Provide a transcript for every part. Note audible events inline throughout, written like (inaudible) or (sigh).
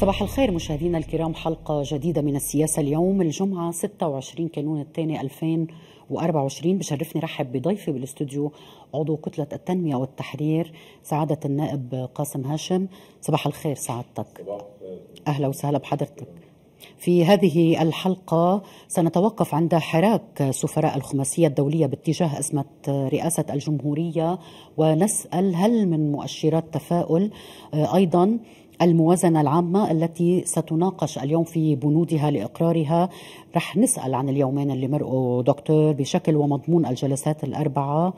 صباح الخير مشاهدينا الكرام حلقة جديدة من السياسة اليوم الجمعة 26 كانون الثاني 2024 بشرفني رحب بضيفي بالاستوديو عضو كتلة التنمية والتحرير سعادة النائب قاسم هاشم صباح الخير سعادتك أهلا وسهلا بحضرتك في هذه الحلقة سنتوقف عند حراك سفراء الخماسية الدولية باتجاه أزمة رئاسة الجمهورية ونسأل هل من مؤشرات تفاؤل أيضا الموازنة العامة التي ستناقش اليوم في بنودها لإقرارها رح نسأل عن اليومين اللي مرقوا دكتور بشكل ومضمون الجلسات الأربعة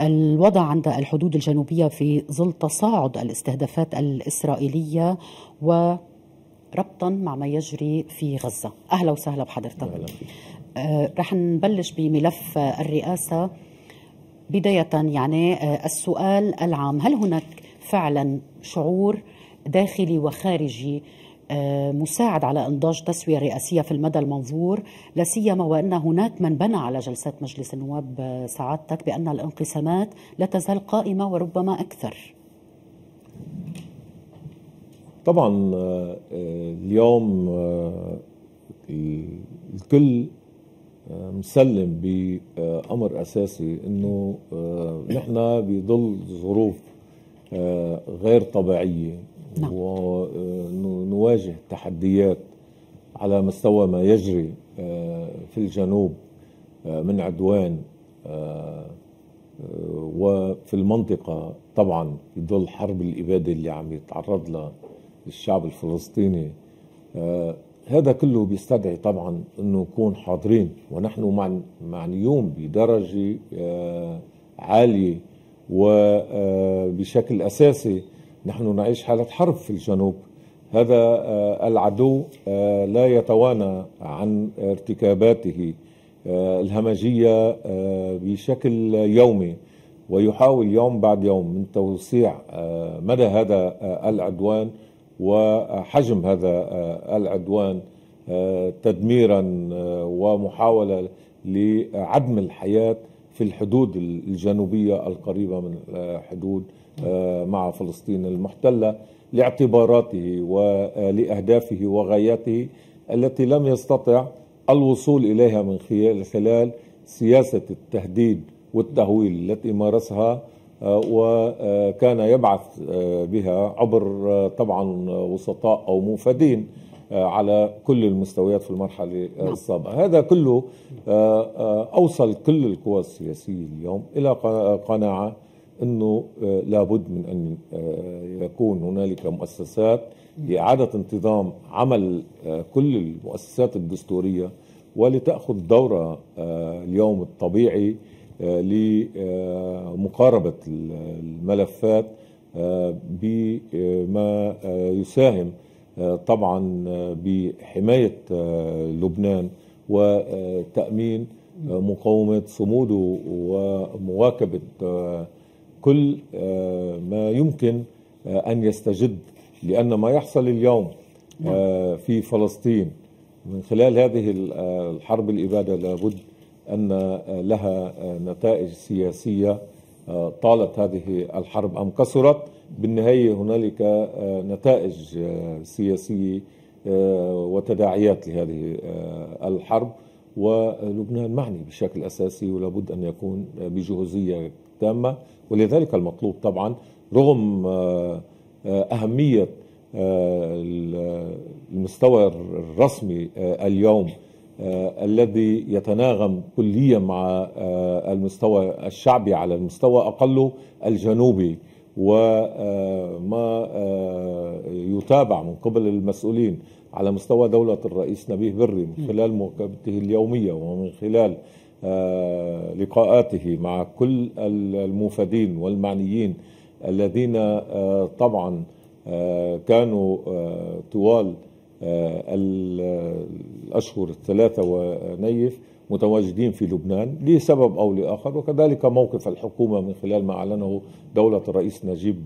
الوضع عند الحدود الجنوبية في ظل تصاعد الاستهدافات الإسرائيلية وربطا مع ما يجري في غزة أهلا وسهلا بحضرتك أهلا. آه، رح نبلش بملف الرئاسة بداية يعني آه، السؤال العام هل هناك فعلا شعور داخلي وخارجي آه، مساعد على انضاج تسويه رئاسيه في المدى المنظور لا سيما وان هناك من بنى على جلسات مجلس النواب آه، سعادتك بان الانقسامات لا تزال قائمه وربما اكثر طبعا آه، اليوم الكل مسلم بامر اساسي انه نحن بظل ظروف غير طبيعيه نعم. ونواجه آه، تحديات على مستوى ما يجري آه، في الجنوب آه، من عدوان وفي المنطقة طبعا بظل حرب الإبادة اللي عم يتعرض لها الشعب الفلسطيني هذا كله بيستدعي طبعا انه نكون حاضرين ونحن معنيون بدرجه عاليه وبشكل اساسي نحن نعيش حالة حرب في الجنوب هذا آه، العدو آه، لا يتوانى عن ارتكاباته آه، الهمجية بشكل يومي ويحاول يوم بعد يوم من توسيع مدى هذا العدوان وحجم هذا العدوان تدميرا ومحاولة لعدم الحياة في الحدود الجنوبية القريبة من حدود آه، مع فلسطين المحتله لاعتباراته ولاهدافه آه، وغاياته التي لم يستطع الوصول اليها من خلال سياسه التهديد والتهويل التي مارسها آه، وكان يبعث بها عبر طبعا وسطاء او موفدين على كل المستويات في المرحلة نعم. السابقة هذا كله أوصل كل القوى السياسية اليوم إلى قناعة انه آه، لابد من ان آه، يكون هنالك مؤسسات لاعاده انتظام عمل آه، كل المؤسسات الدستوريه ولتاخذ دورها اليوم الطبيعي لمقاربه الملفات بما يساهم طبعا بحمايه لبنان وتامين مقاومه صموده ومواكبه كل آه، ما يمكن آه، أن يستجد لأن ما يحصل اليوم آه، نعم. في فلسطين من خلال هذه الحرب الإبادة لابد أن لها نتائج سياسية طالت هذه الحرب أم كسرت بالنهاية هنالك نتائج سياسية وتداعيات لهذه الحرب ولبنان معني بشكل أساسي ولابد أن يكون بجهوزية تامة ولذلك المطلوب طبعا رغم آه، آه، أهمية آه، المستوى الرسمي اليوم الذي يتناغم كليا مع المستوى الشعبي على المستوى أقله الجنوبي وما يتابع من قبل المسؤولين على مستوى دولة الرئيس نبيه بري من خلال مواكبته اليومية ومن خلال آه، لقاءاته مع كل الموفدين والمعنيين الذين آه، طبعا آه، كانوا طوال الأشهر الثلاثة ونيف متواجدين في لبنان لسبب أو لآخر وكذلك موقف الحكومة من خلال ما أعلنه دولة الرئيس نجيب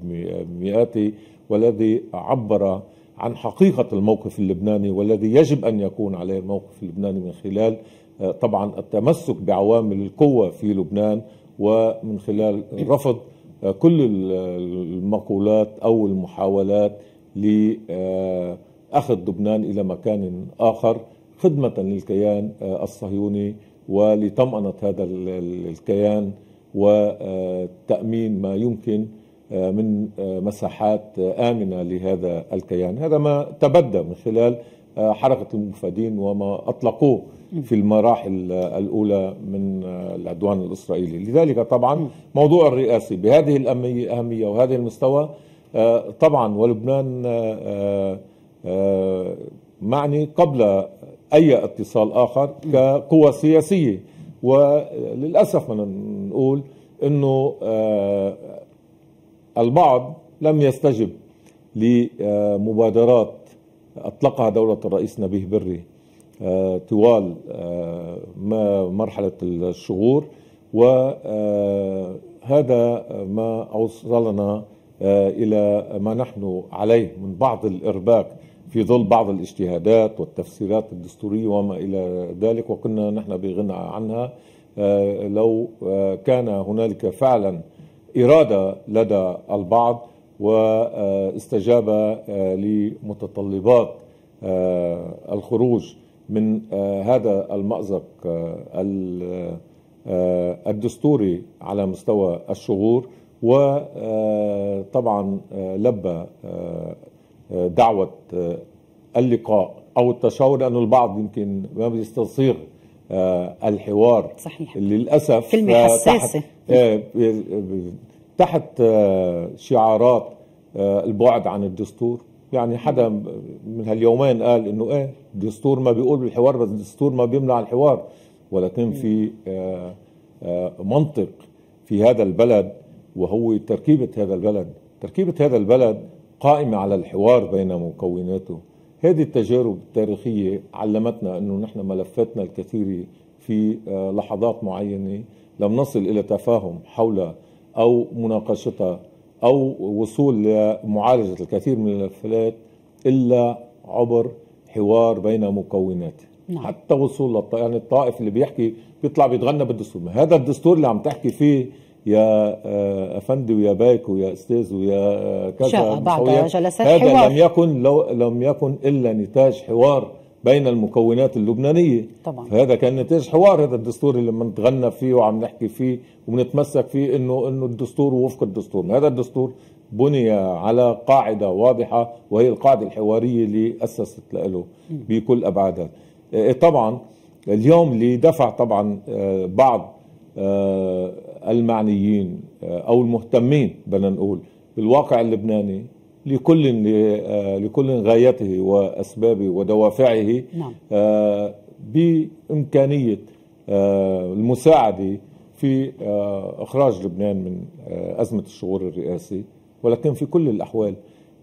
مئاتي والذي عبر عن حقيقة الموقف اللبناني والذي يجب أن يكون عليه الموقف اللبناني من خلال آه، طبعا التمسك بعوامل القوة في لبنان ومن خلال رفض آه، كل المقولات أو المحاولات لأخذ آه، لبنان إلى مكان آخر خدمة للكيان الصهيوني ولطمأنة هذا الكيان وتأمين ما يمكن من مساحات آمنة لهذا الكيان هذا ما تبدى من خلال حركة المفادين وما أطلقوه في المراحل الأولى من العدوان الإسرائيلي لذلك طبعا موضوع الرئاسي بهذه الأهمية وهذا المستوى آه، طبعا ولبنان آه، آه، معني قبل أي اتصال آخر كقوى سياسية وللأسف من نقول أنه البعض لم يستجب لمبادرات أطلقها دولة الرئيس نبيه بري آه، طوال آه، مرحلة الشغور وهذا آه، ما أوصلنا إلى ما نحن عليه من بعض الإرباك في ظل بعض الاجتهادات والتفسيرات الدستورية وما إلى ذلك وكنا نحن بغنى عنها لو كان هنالك فعلا إرادة لدى البعض واستجاب لمتطلبات الخروج من آه، هذا المأزق آه، آه، الدستوري على مستوى الشغور وطبعا لبى دعوة اللقاء أو التشاور لأن البعض يمكن ما بيستصيغ الحوار صحيح للأسف كلمة حساسة تحت شعارات البعد عن الدستور يعني حدا من هاليومين قال انه ايه الدستور ما بيقول بالحوار بس الدستور ما بيمنع الحوار ولكن في آه، آه، منطق في هذا البلد وهو تركيبة هذا البلد تركيبة هذا البلد قائمة على الحوار بين مكوناته هذه التجارب التاريخية علمتنا أنه نحن ملفاتنا الكثيرة في آه، لحظات معينة لم نصل إلى تفاهم حول أو مناقشتها أو وصول لمعالجة الكثير من الملفات إلا عبر حوار بين مكوناته نعم. حتى وصول للطائف يعني الطائف اللي بيحكي بيطلع بيتغنى بالدستور هذا الدستور اللي عم تحكي فيه يا آه، افندي ويا بايك ويا استاذ ويا آه، كذا بعد جلسات هذا حوار. لم يكن لو لم يكن الا نتاج حوار بين المكونات اللبنانيه طبعا هذا كان نتاج حوار هذا الدستور اللي بنتغنى فيه وعم نحكي فيه وبنتمسك فيه انه انه الدستور وفق الدستور هذا الدستور بني على قاعده واضحه وهي القاعده الحواريه اللي اسست له بكل ابعادها إيه، طبعا اليوم اللي دفع طبعا آه، بعض آه، المعنيين آه، او المهتمين بدنا نقول بالواقع اللبناني لكل آه، لكل غايته واسبابه ودوافعه نعم. آه، بامكانيه آه، المساعده في اخراج لبنان من ازمه الشغور الرئاسي ولكن في كل الاحوال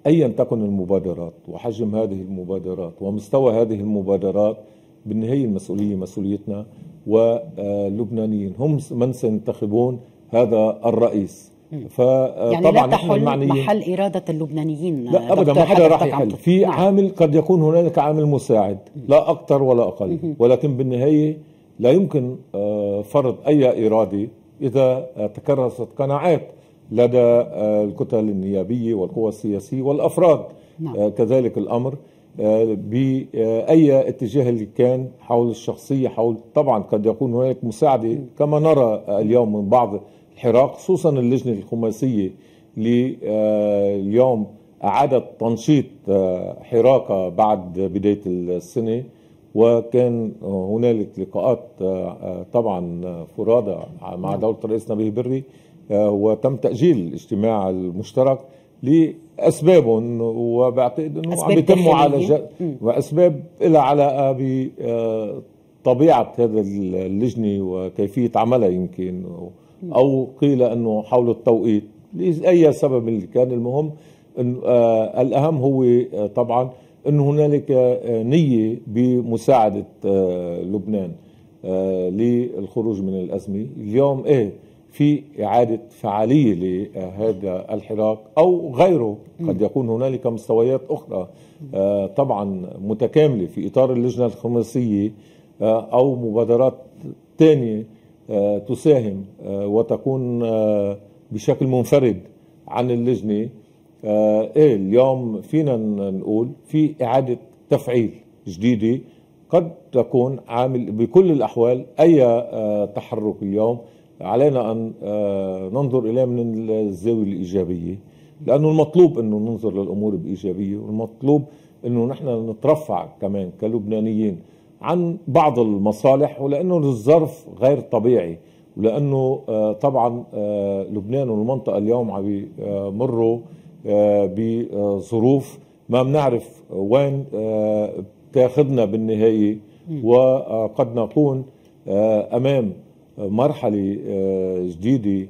ايا تكن المبادرات وحجم هذه المبادرات ومستوى هذه المبادرات بالنهايه المسؤوليه مسؤوليتنا واللبنانيين هم من سينتخبون هذا الرئيس آه، يعني لا تحل محل إرادة اللبنانيين لا أبدا ما حدا راح يحل في نعم. عامل قد يكون هنالك عامل مساعد لا أكثر ولا أقل ولكن بالنهاية لا يمكن آه، فرض أي إرادة إذا تكرست قناعات لدى آه، الكتل النيابية والقوى السياسية والأفراد نعم. كذلك الأمر باي اتجاه اللي كان حول الشخصيه حول طبعا قد يكون هناك مساعده كما نرى اليوم من بعض الحراك خصوصا اللجنه الخماسيه اللي اليوم اعادت تنشيط آه، حراكه بعد بدايه السنه وكان هنالك لقاءات آه، آه، طبعا فرادى مع نعم. دوله الرئيس نبيه بري وتم تاجيل الاجتماع المشترك لاسباب وبعتقد انه عم بيتم معالجه واسباب لها علاقه ب طبيعه هذا اللجنه وكيفيه عملها يمكن او قيل انه حول التوقيت لاي سبب اللي كان المهم إن آه الاهم هو آه طبعا انه هنالك آه نيه بمساعده آه لبنان آه للخروج من الازمه اليوم ايه في اعاده فعاليه لهذا الحراك او غيره قد يكون هنالك مستويات اخرى آه طبعا متكامله في اطار اللجنه الخماسيه آه او مبادرات ثانيه آه، تساهم آه، وتكون آه، بشكل منفرد عن اللجنه ايه اليوم فينا نقول في اعاده تفعيل جديده قد تكون عامل بكل الاحوال اي تحرك اليوم علينا ان ننظر اليه من الزاويه الايجابيه لانه المطلوب انه ننظر للامور بايجابيه والمطلوب انه نحن نترفع كمان كلبنانيين عن بعض المصالح ولانه الظرف غير طبيعي ولانه آه، طبعا آه، لبنان والمنطقه اليوم عم بيمروا آه، بظروف ما بنعرف وين بتاخذنا بالنهايه وقد نكون امام مرحله جديده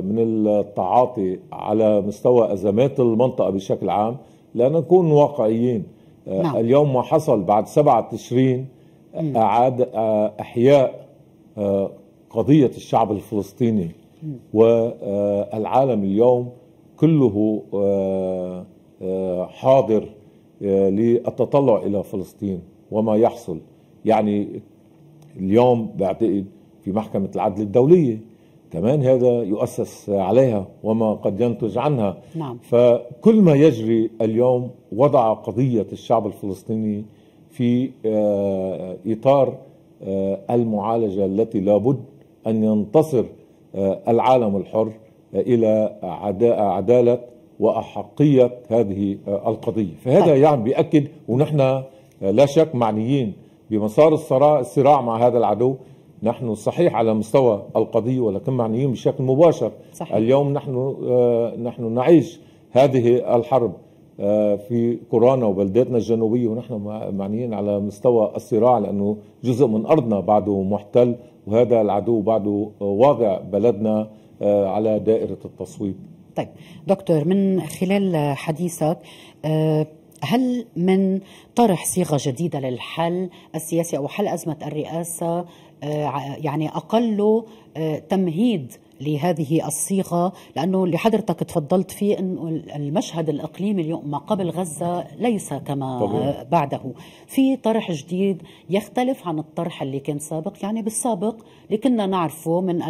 من التعاطي على مستوى ازمات المنطقه بشكل عام لنكون واقعيين نعم. اليوم ما حصل بعد سبعة تشرين أعاد آه، إحياء آه، قضية الشعب الفلسطيني والعالم آه، اليوم كله حاضر للتطلع إلى فلسطين وما يحصل يعني اليوم بعتقد إيه؟ في محكمة العدل الدولية كمان هذا يؤسس عليها وما قد ينتج عنها نعم. فكل ما يجري اليوم وضع قضية الشعب الفلسطيني في آه، إطار آه، المعالجة التي لابد أن ينتصر آه، العالم الحر إلى عدالة وأحقية هذه القضية فهذا طيب. يعني بيأكد ونحن لا شك معنيين بمسار الصراع مع هذا العدو نحن صحيح على مستوى القضية ولكن معنيين بشكل مباشر صحيح. اليوم نحن آه، نحن نعيش هذه الحرب آه، في كورونا وبلداتنا الجنوبية ونحن معنيين على مستوى الصراع لأنه جزء من أرضنا بعده محتل وهذا العدو بعده واضع بلدنا آه، على دائرة التصويب طيب دكتور من خلال حديثك هل من طرح صيغة جديدة للحل السياسي أو حل أزمة الرئاسة آه، يعني أقله آه، تمهيد لهذه الصيغة لأنه اللي حضرتك تفضلت فيه أنه المشهد الإقليمي اليوم ما قبل غزة ليس كما آه، طبعا. بعده في طرح جديد يختلف عن الطرح اللي كان سابق يعني بالسابق اللي كنا نعرفه من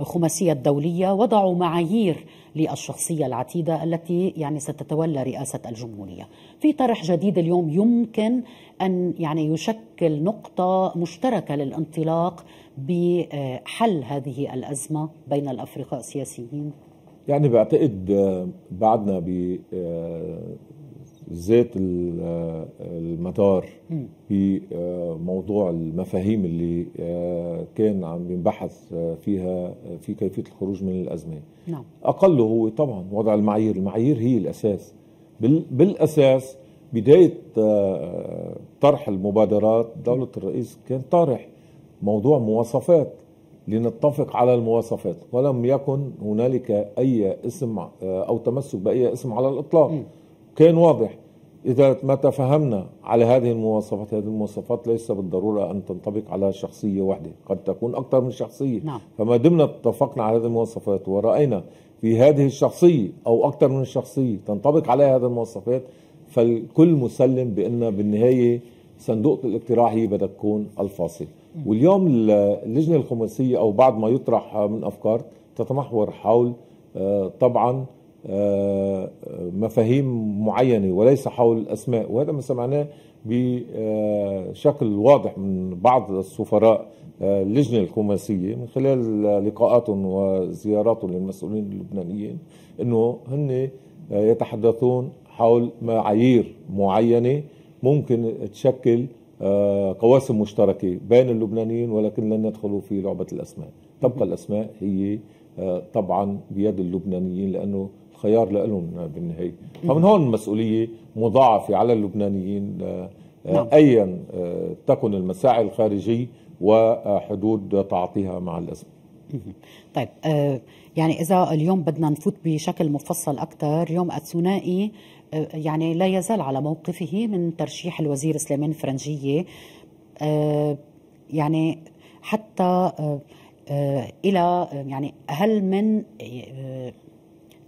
الخماسية الدولية وضعوا معايير للشخصية العتيدة التي يعني ستتولى رئاسة الجمهورية في طرح جديد اليوم يمكن أن يعني يشكل نقطة مشتركة للانطلاق بحل هذه الأزمة بين الأفرقاء السياسيين يعني بعتقد بعدنا ب ذات المدار في آه، موضوع المفاهيم اللي آه، كان عم ينبحث آه، فيها في كيفيه الخروج من الازمه نعم. اقله هو طبعا وضع المعايير المعايير هي الاساس بالاساس بدايه طرح المبادرات دوله الرئيس كان طارح موضوع مواصفات لنتفق على المواصفات ولم يكن هنالك اي اسم او تمسك باي اسم على الاطلاق م. كان واضح إذا ما تفهمنا على هذه المواصفات هذه المواصفات ليس بالضرورة أن تنطبق على شخصية واحدة قد تكون أكثر من شخصية نعم. فما دمنا اتفقنا على هذه المواصفات ورأينا في هذه الشخصية أو أكثر من شخصية تنطبق عليها هذه المواصفات فالكل مسلم بأن بالنهاية صندوق الاقتراع هي بدها تكون الفاصل واليوم اللجنة الخماسية أو بعد ما يطرح من أفكار تتمحور حول آه، طبعا آه، مفاهيم معينة وليس حول الأسماء وهذا ما سمعناه بشكل آه، واضح من بعض السفراء آه، اللجنة الكوماسية من خلال لقاءاتهم وزياراتهم للمسؤولين اللبنانيين أنه هن يتحدثون حول معايير معينة ممكن تشكل قواسم مشتركة بين اللبنانيين ولكن لن يدخلوا في لعبة الأسماء تبقى الأسماء هي طبعا بيد اللبنانيين لأنه خيار لهم بالنهايه فمن هون المسؤولية مضاعفه على اللبنانيين آه، نعم. ايا آه، تكن المساعي الخارجيه وحدود تعاطيها مع الازمه طيب آه، يعني اذا اليوم بدنا نفوت بشكل مفصل اكثر اليوم الثنائي يعني لا يزال على موقفه من ترشيح الوزير سليمان فرنجيه يعني حتى الى يعني هل من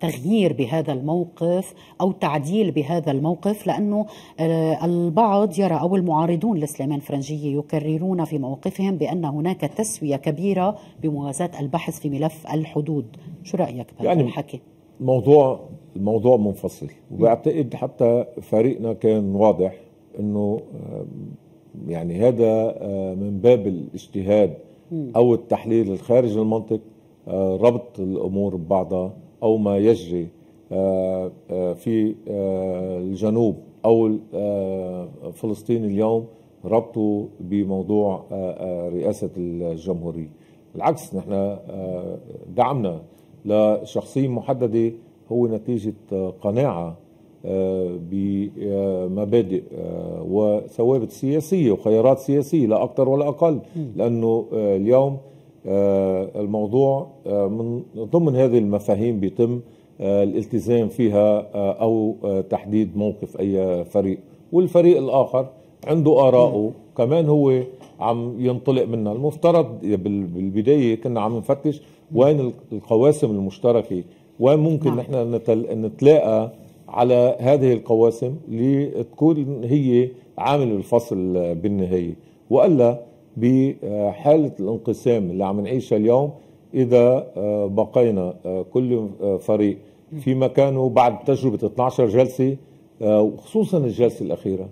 تغيير بهذا الموقف او تعديل بهذا الموقف لانه آه، البعض يرى او المعارضون لسليمان فرنجيه يكررون في موقفهم بان هناك تسويه كبيره بموازاه البحث في ملف الحدود، شو رايك بهذا يعني الحكي؟ موضوع الموضوع منفصل وبعتقد حتى فريقنا كان واضح انه آه، يعني هذا آه، من باب الاجتهاد او التحليل الخارج المنطق ربط الامور ببعضها أو ما يجري آه، آه، في آه، الجنوب أو فلسطين اليوم ربطه بموضوع رئاسة الجمهورية العكس نحن دعمنا لشخصية محددة هو نتيجة قناعة بمبادئ وثوابت سياسية وخيارات سياسية لا أكثر ولا أقل لأنه اليوم آه، الموضوع آه، من ضمن هذه المفاهيم بيتم آه، الالتزام فيها او تحديد موقف اي فريق والفريق الاخر عنده اراءه كمان هو عم ينطلق منها المفترض بالبدايه كنا عم نفتش وين القواسم المشتركه وين ممكن نعم. نحن نتلاقى على هذه القواسم لتكون هي عامل الفصل بالنهايه والا بحالة الانقسام اللي عم نعيشها اليوم إذا آه، بقينا آه، كل آه، فريق في مكانه بعد تجربة 12 جلسة وخصوصا الجلسة الأخيرة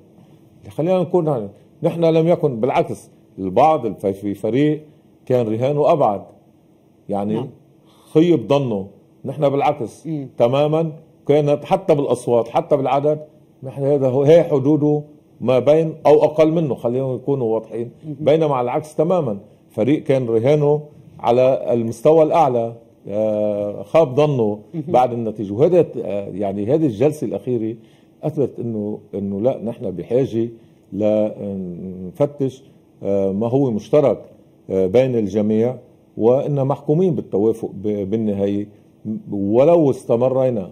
خلينا نكون نحن لم يكن بالعكس البعض في فريق كان رهانه أبعد يعني نعم. خيب ظنه نحن بالعكس تماما كانت حتى بالاصوات حتى بالعدد نحن هذا هي حدوده ما بين او اقل منه خلينا نكونوا واضحين بينما على العكس تماما فريق كان رهانه على المستوى الاعلى آه، خاب ظنه بعد النتيجه وهذا آه، يعني هذه الجلسه الاخيره اثبت انه انه لا نحن بحاجه لنفتش آه، ما هو مشترك بين الجميع وان محكومين بالتوافق بالنهايه ولو استمرينا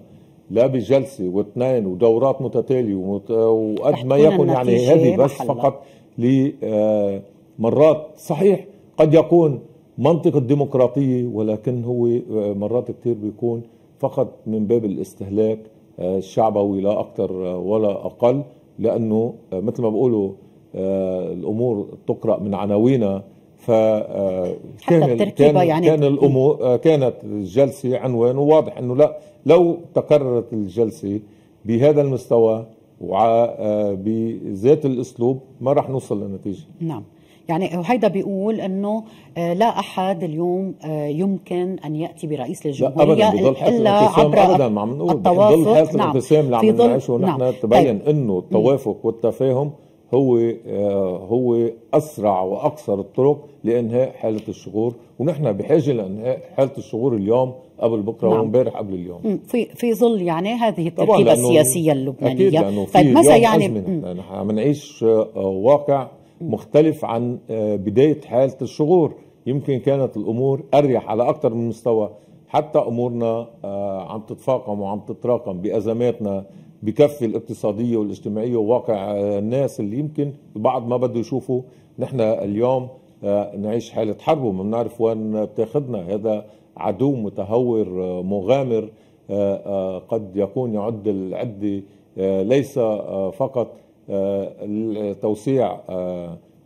لا بجلسه واثنين ودورات متتاليه ومت... وقد ما يكون يعني هذه بس محلة. فقط لمرات آه، صحيح قد يكون منطق الديمقراطيه ولكن هو آه، مرات كثير بيكون فقط من باب الاستهلاك آه، الشعبوي لا اكثر ولا اقل لانه مثل ما بقولوا الامور تقرا من عناوينها فكان آه، كان يعني كان الامور آه، كانت الجلسه عنوان واضح انه لا لو تكررت الجلسه بهذا المستوى آه، بذات الاسلوب ما راح نوصل لنتيجه نعم يعني هيدا بيقول انه لا احد اليوم يمكن ان ياتي برئيس للجمهوريه لا أبداً الا عبر ابدا ما عم نقول التوافق نعم في ظل نعم. نحن طيب. تبين طيب. انه التوافق والتفاهم هو آه، هو اسرع واقصر الطرق لانهاء حاله الشغور ونحن بحاجه لانهاء حاله الشغور اليوم قبل بكره نعم. وامبارح قبل اليوم في في ظل يعني هذه التركيبه السياسيه اللبنانيه طيب ماذا يعني نحن عم نعيش آه، واقع مختلف عن آه، بدايه حاله الشغور يمكن كانت الامور اريح على اكثر من مستوى حتى امورنا عم تتفاقم وعم تتراكم بازماتنا بكفه الاقتصاديه والاجتماعيه وواقع الناس اللي يمكن البعض ما بده يشوفه نحن اليوم آه، نعيش حاله حرب وما بنعرف وين بتاخذنا هذا عدو متهور آه، مغامر آه، قد يكون يعد العده ليس فقط توسيع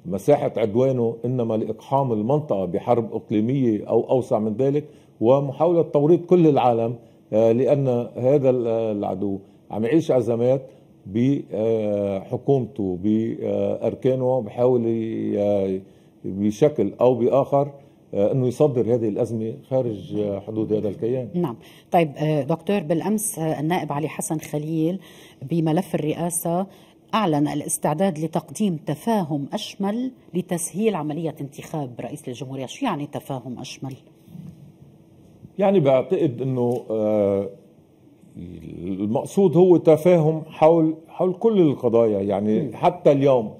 مساحه عدوانه انما لاقحام المنطقه بحرب اقليميه او اوسع من ذلك ومحاوله توريط كل العالم لان هذا العدو عم يعيش ازمات بحكومته باركانه بحاول بشكل او باخر آه، انه يصدر هذه الازمه خارج آه، حدود هذا الكيان. نعم، طيب آه، دكتور بالامس النائب علي حسن خليل بملف الرئاسه أعلن الاستعداد لتقديم تفاهم أشمل لتسهيل عملية انتخاب رئيس الجمهورية شو يعني تفاهم أشمل؟ يعني بعتقد أنه المقصود هو تفاهم حول حول كل القضايا يعني م. حتى اليوم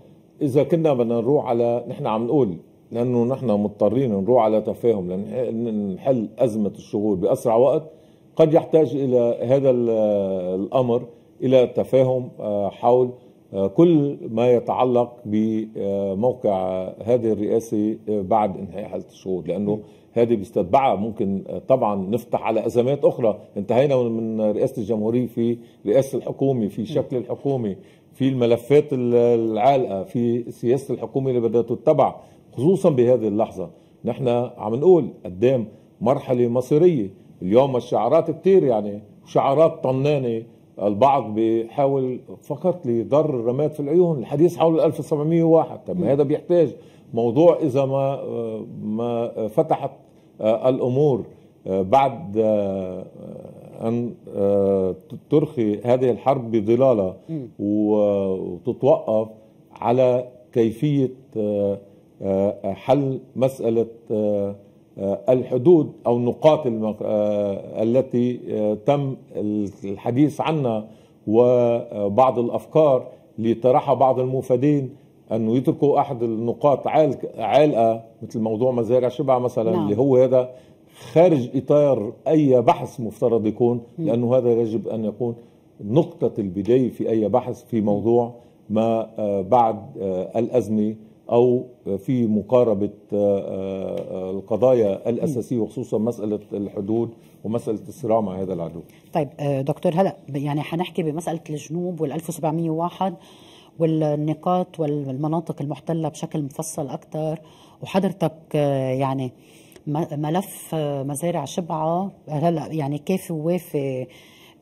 اذا كنا بدنا نروح على نحن عم نقول لانه نحن مضطرين نروح على تفاهم لنحل ازمه الشغور باسرع وقت قد يحتاج الى هذا الامر الى تفاهم آه، حول آه، كل ما يتعلق بموقع هذه الرئاسه آه، بعد انهاء حاله الشغور لانه م. هذه بيستتبعها ممكن آه، طبعا نفتح على ازمات اخرى انتهينا من رئاسه الجمهوريه في رئاسه الحكومه في شكل الحكومه في الملفات العالقه في سياسه الحكومه اللي بدها تتبع خصوصا بهذه اللحظه نحن عم نقول قدام مرحله مصيريه اليوم الشعارات كتير يعني شعارات طنانه البعض بيحاول فقط لضر الرماد في العيون الحديث حول 1701 طب هذا بيحتاج موضوع اذا ما آه، ما فتحت آه، الامور آه، بعد آه، ان ترخي هذه الحرب بظلالها وتتوقف على كيفيه حل مساله الحدود او النقاط التي تم الحديث عنها وبعض الافكار اللي طرحها بعض المفادين انه يتركوا احد النقاط عالقه مثل موضوع مزارع شبع مثلا نعم. اللي هو هذا خارج اطار اي بحث مفترض يكون لانه هذا يجب ان يكون نقطه البدايه في اي بحث في موضوع ما آه، بعد آه، الازمه او في مقاربه آه، القضايا الاساسيه وخصوصا مساله الحدود ومساله الصراع مع هذا العدو. طيب دكتور هلا يعني حنحكي بمساله الجنوب وال 1701 والنقاط والمناطق المحتلة بشكل مفصل أكثر وحضرتك آه، يعني ملف آه، مزارع شبعة هلا آه، يعني كيف ووافي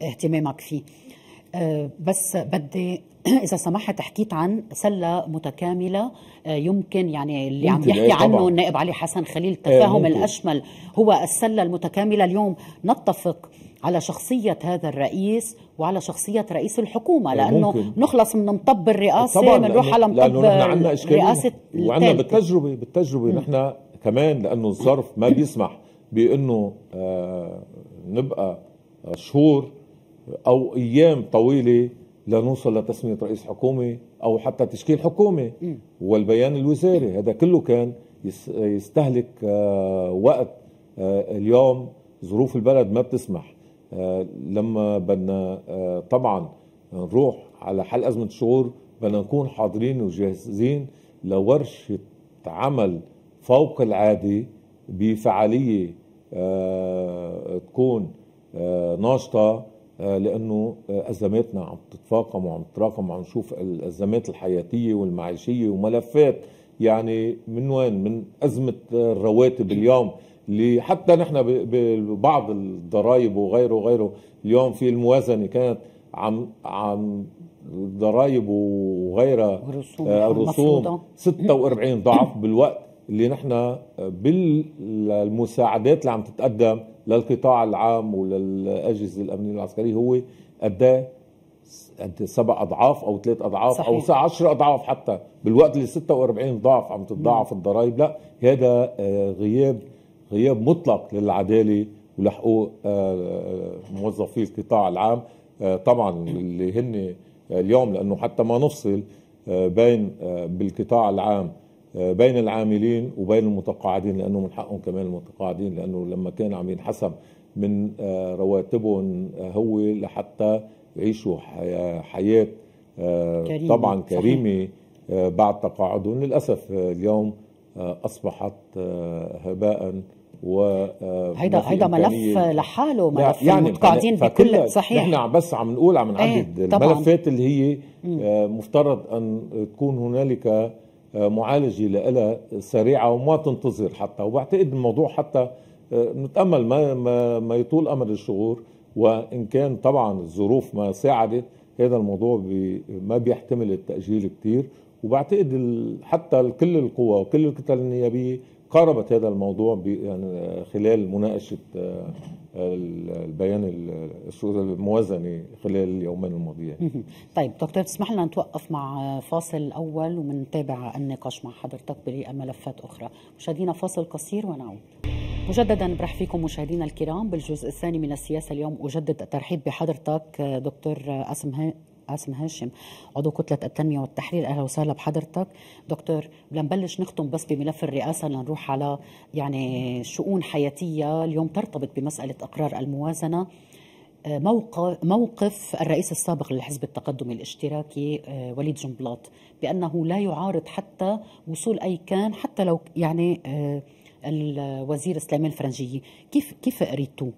اهتمامك فيه بس بدي (clears throat) إذا سمحت حكيت عن سلة متكاملة يمكن يعني اللي عم يحكي عنه النائب علي حسن خليل التفاهم الأشمل هو السلة المتكاملة اليوم نتفق على شخصية هذا الرئيس وعلى شخصية رئيس الحكومة يعني لأنه ممكن. نخلص من مطب الرئاسة بنروح على مطب رئاسة وعندنا بالتجربة بالتجربة نحن كمان لأنه الظرف ما بيسمح بأنه آه نبقى شهور أو أيام طويلة لنوصل لتسمية رئيس حكومة أو حتى تشكيل حكومة م. والبيان الوزاري هذا كله كان يستهلك آه وقت آه اليوم ظروف البلد ما بتسمح لما بدنا طبعا نروح على حل أزمة الشعور بدنا نكون حاضرين وجاهزين لورشة عمل فوق العادي بفعالية آه، تكون آه، ناشطة آه، لأنه أزماتنا عم تتفاقم وعم تتراكم وعم نشوف الأزمات الحياتية والمعيشية وملفات يعني من وين من أزمة الرواتب اليوم حتى نحن ببعض الضرائب وغيره وغيره اليوم في الموازنه كانت عم عم ضرائب وغيرها الرسوم 46 آه، ضعف (coughs) بالوقت اللي نحن آه، بالمساعدات اللي عم تتقدم للقطاع العام وللاجهزه الامنيه العسكريه هو أنت إيه؟ سبع اضعاف او ثلاث اضعاف صحيح. او ساعة 10 اضعاف حتى بالوقت اللي 46 ضعف عم تتضاعف نعم. الضرائب لا هذا آه، غياب غياب مطلق للعداله ولحقوق آه، آه، موظفي القطاع العام آه، طبعا اللي هن اليوم لانه حتى ما نفصل بين بالقطاع العام بين العاملين وبين المتقاعدين لانه من حقهم كمان المتقاعدين لانه لما كان عم ينحسب من رواتبهم هو لحتى يعيشوا حياه طبعا كريمه بعد تقاعدهم للاسف اليوم آه، اصبحت آه، هباء و آه، هيدا هيدا ملف لحاله ملف يعني متقاعدين بكل صحيح نحن بس عم نقول عم نعدد ايه الملفات اللي هي مفترض ان تكون هنالك معالجه لها سريعه وما تنتظر حتى وبعتقد الموضوع حتى نتامل ما ما, ما يطول امر الشهور وان كان طبعا الظروف ما ساعدت هذا الموضوع بي ما بيحتمل التاجيل كثير وبعتقد حتى كل القوى وكل الكتل النيابيه قاربت هذا الموضوع يعني آه، خلال مناقشه آه، البيان الموازنه خلال اليومين الماضيين. طيب دكتور تسمح لنا نتوقف مع آه، فاصل اول ومنتابع النقاش مع حضرتك بملفات اخرى. مشاهدينا فاصل قصير ونعود. مجددا برح فيكم مشاهدينا الكرام بالجزء الثاني من السياسه اليوم اجدد الترحيب بحضرتك دكتور قاسم قاسم هاشم عضو كتله التنميه والتحرير اهلا وسهلا بحضرتك دكتور لنبلش نختم بس بملف الرئاسه لنروح على يعني شؤون حياتيه اليوم ترتبط بمساله اقرار الموازنه آه، موقف موقف الرئيس السابق للحزب التقدمي الاشتراكي آه، وليد جنبلاط بانه لا يعارض حتى وصول اي كان حتى لو يعني آه، الوزير سليمان الفرنجي كيف كيف قريتوه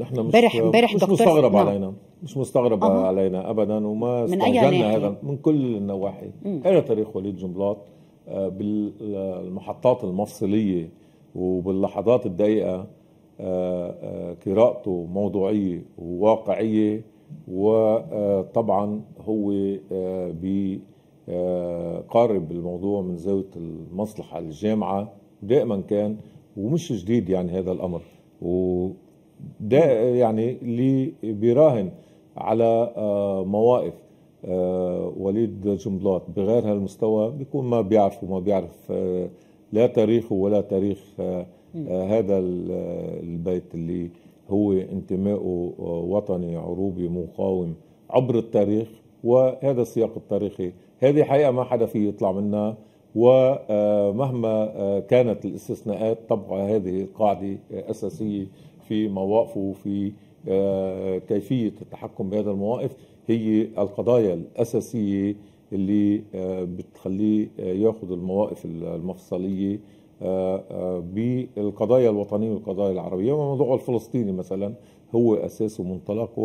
نحن مش امبارح مش, مش مستغرب نعم. علينا مش مستغرب أه. علينا ابدا وما من أي هذا من كل النواحي هذا تاريخ وليد جنبلاط آه، بالمحطات المفصليه وباللحظات الدقيقه آه، آه، قراءته موضوعيه وواقعيه وطبعا هو بقارب الموضوع من زاويه المصلحه الجامعه دائما كان ومش جديد يعني هذا الامر و ده يعني اللي بيراهن على آه، مواقف آه، وليد جنبلاط بغير هالمستوى بيكون ما بيعرفه ما بيعرف آه، لا تاريخه ولا تاريخ هذا البيت اللي هو انتمائه وطني عروبي مقاوم عبر التاريخ وهذا السياق التاريخي هذه حقيقة ما حدا فيه يطلع منها ومهما كانت الاستثناءات طبعا هذه قاعدة أساسية في مواقفه وفي آه، كيفية التحكم بهذا المواقف هي القضايا الأساسية اللي آه، بتخليه آه، ياخذ المواقف المفصلية بالقضايا الوطنية والقضايا العربية وموضوع الفلسطيني مثلا هو أساس ومنطلق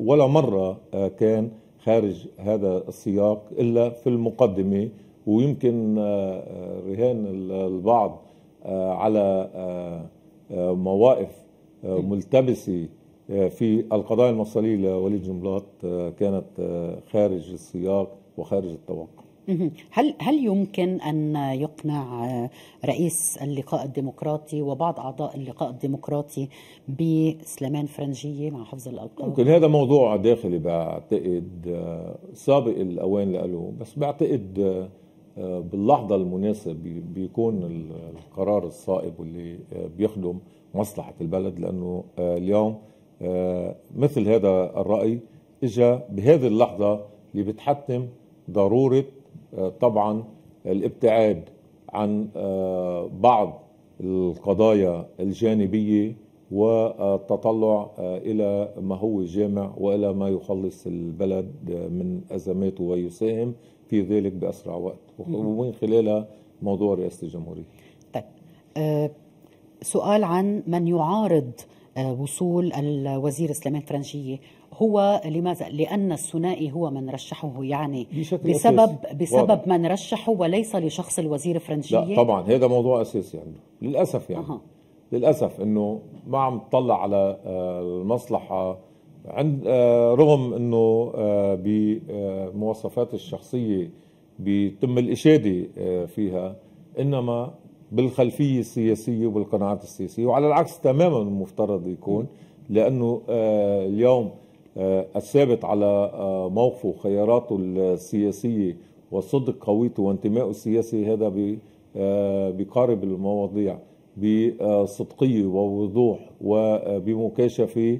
ولا مرة كان خارج هذا السياق إلا في المقدمة ويمكن رهان البعض على مواقف آه، ملتبسه آه، في القضايا المفصليه لوليد جنبلاط آه، كانت خارج السياق وخارج التوقع هل هل يمكن ان يقنع رئيس اللقاء الديمقراطي وبعض اعضاء اللقاء الديمقراطي بسليمان فرنجيه مع حفظ الالقاب؟ يمكن هذا موضوع داخلي بعتقد سابق الاوان له بس بعتقد آه، باللحظة المناسبة بيكون القرار الصائب واللي آه، بيخدم مصلحة البلد لأنه آه، اليوم مثل هذا الرأي إجا بهذه اللحظة اللي بتحتم ضرورة طبعا الابتعاد عن بعض القضايا الجانبية والتطلع إلى ما هو جامع وإلى ما يخلص البلد من أزماته ويساهم في ذلك بأسرع وقت ومن خلالها موضوع رئاسة الجمهورية طيب آه، سؤال عن من يعارض آه، وصول الوزير سليمان فرنجية هو لماذا؟ لأن الثنائي هو من رشحه يعني بسبب أساسي. بسبب واضح. من رشحه وليس لشخص الوزير فرنجية لا طبعا هذا موضوع أساسي يعني للأسف يعني أه. للأسف إنه ما عم تطلع على آه، المصلحة عند آه، رغم انه آه، بمواصفات آه، الشخصيه بيتم الاشاده فيها انما بالخلفيه السياسيه وبالقناعات السياسيه وعلى العكس تماما المفترض يكون لانه اليوم الثابت على موقفه وخياراته السياسيه وصدق قويته وانتمائه السياسي هذا بقارب المواضيع بصدقيه ووضوح وبمكاشفه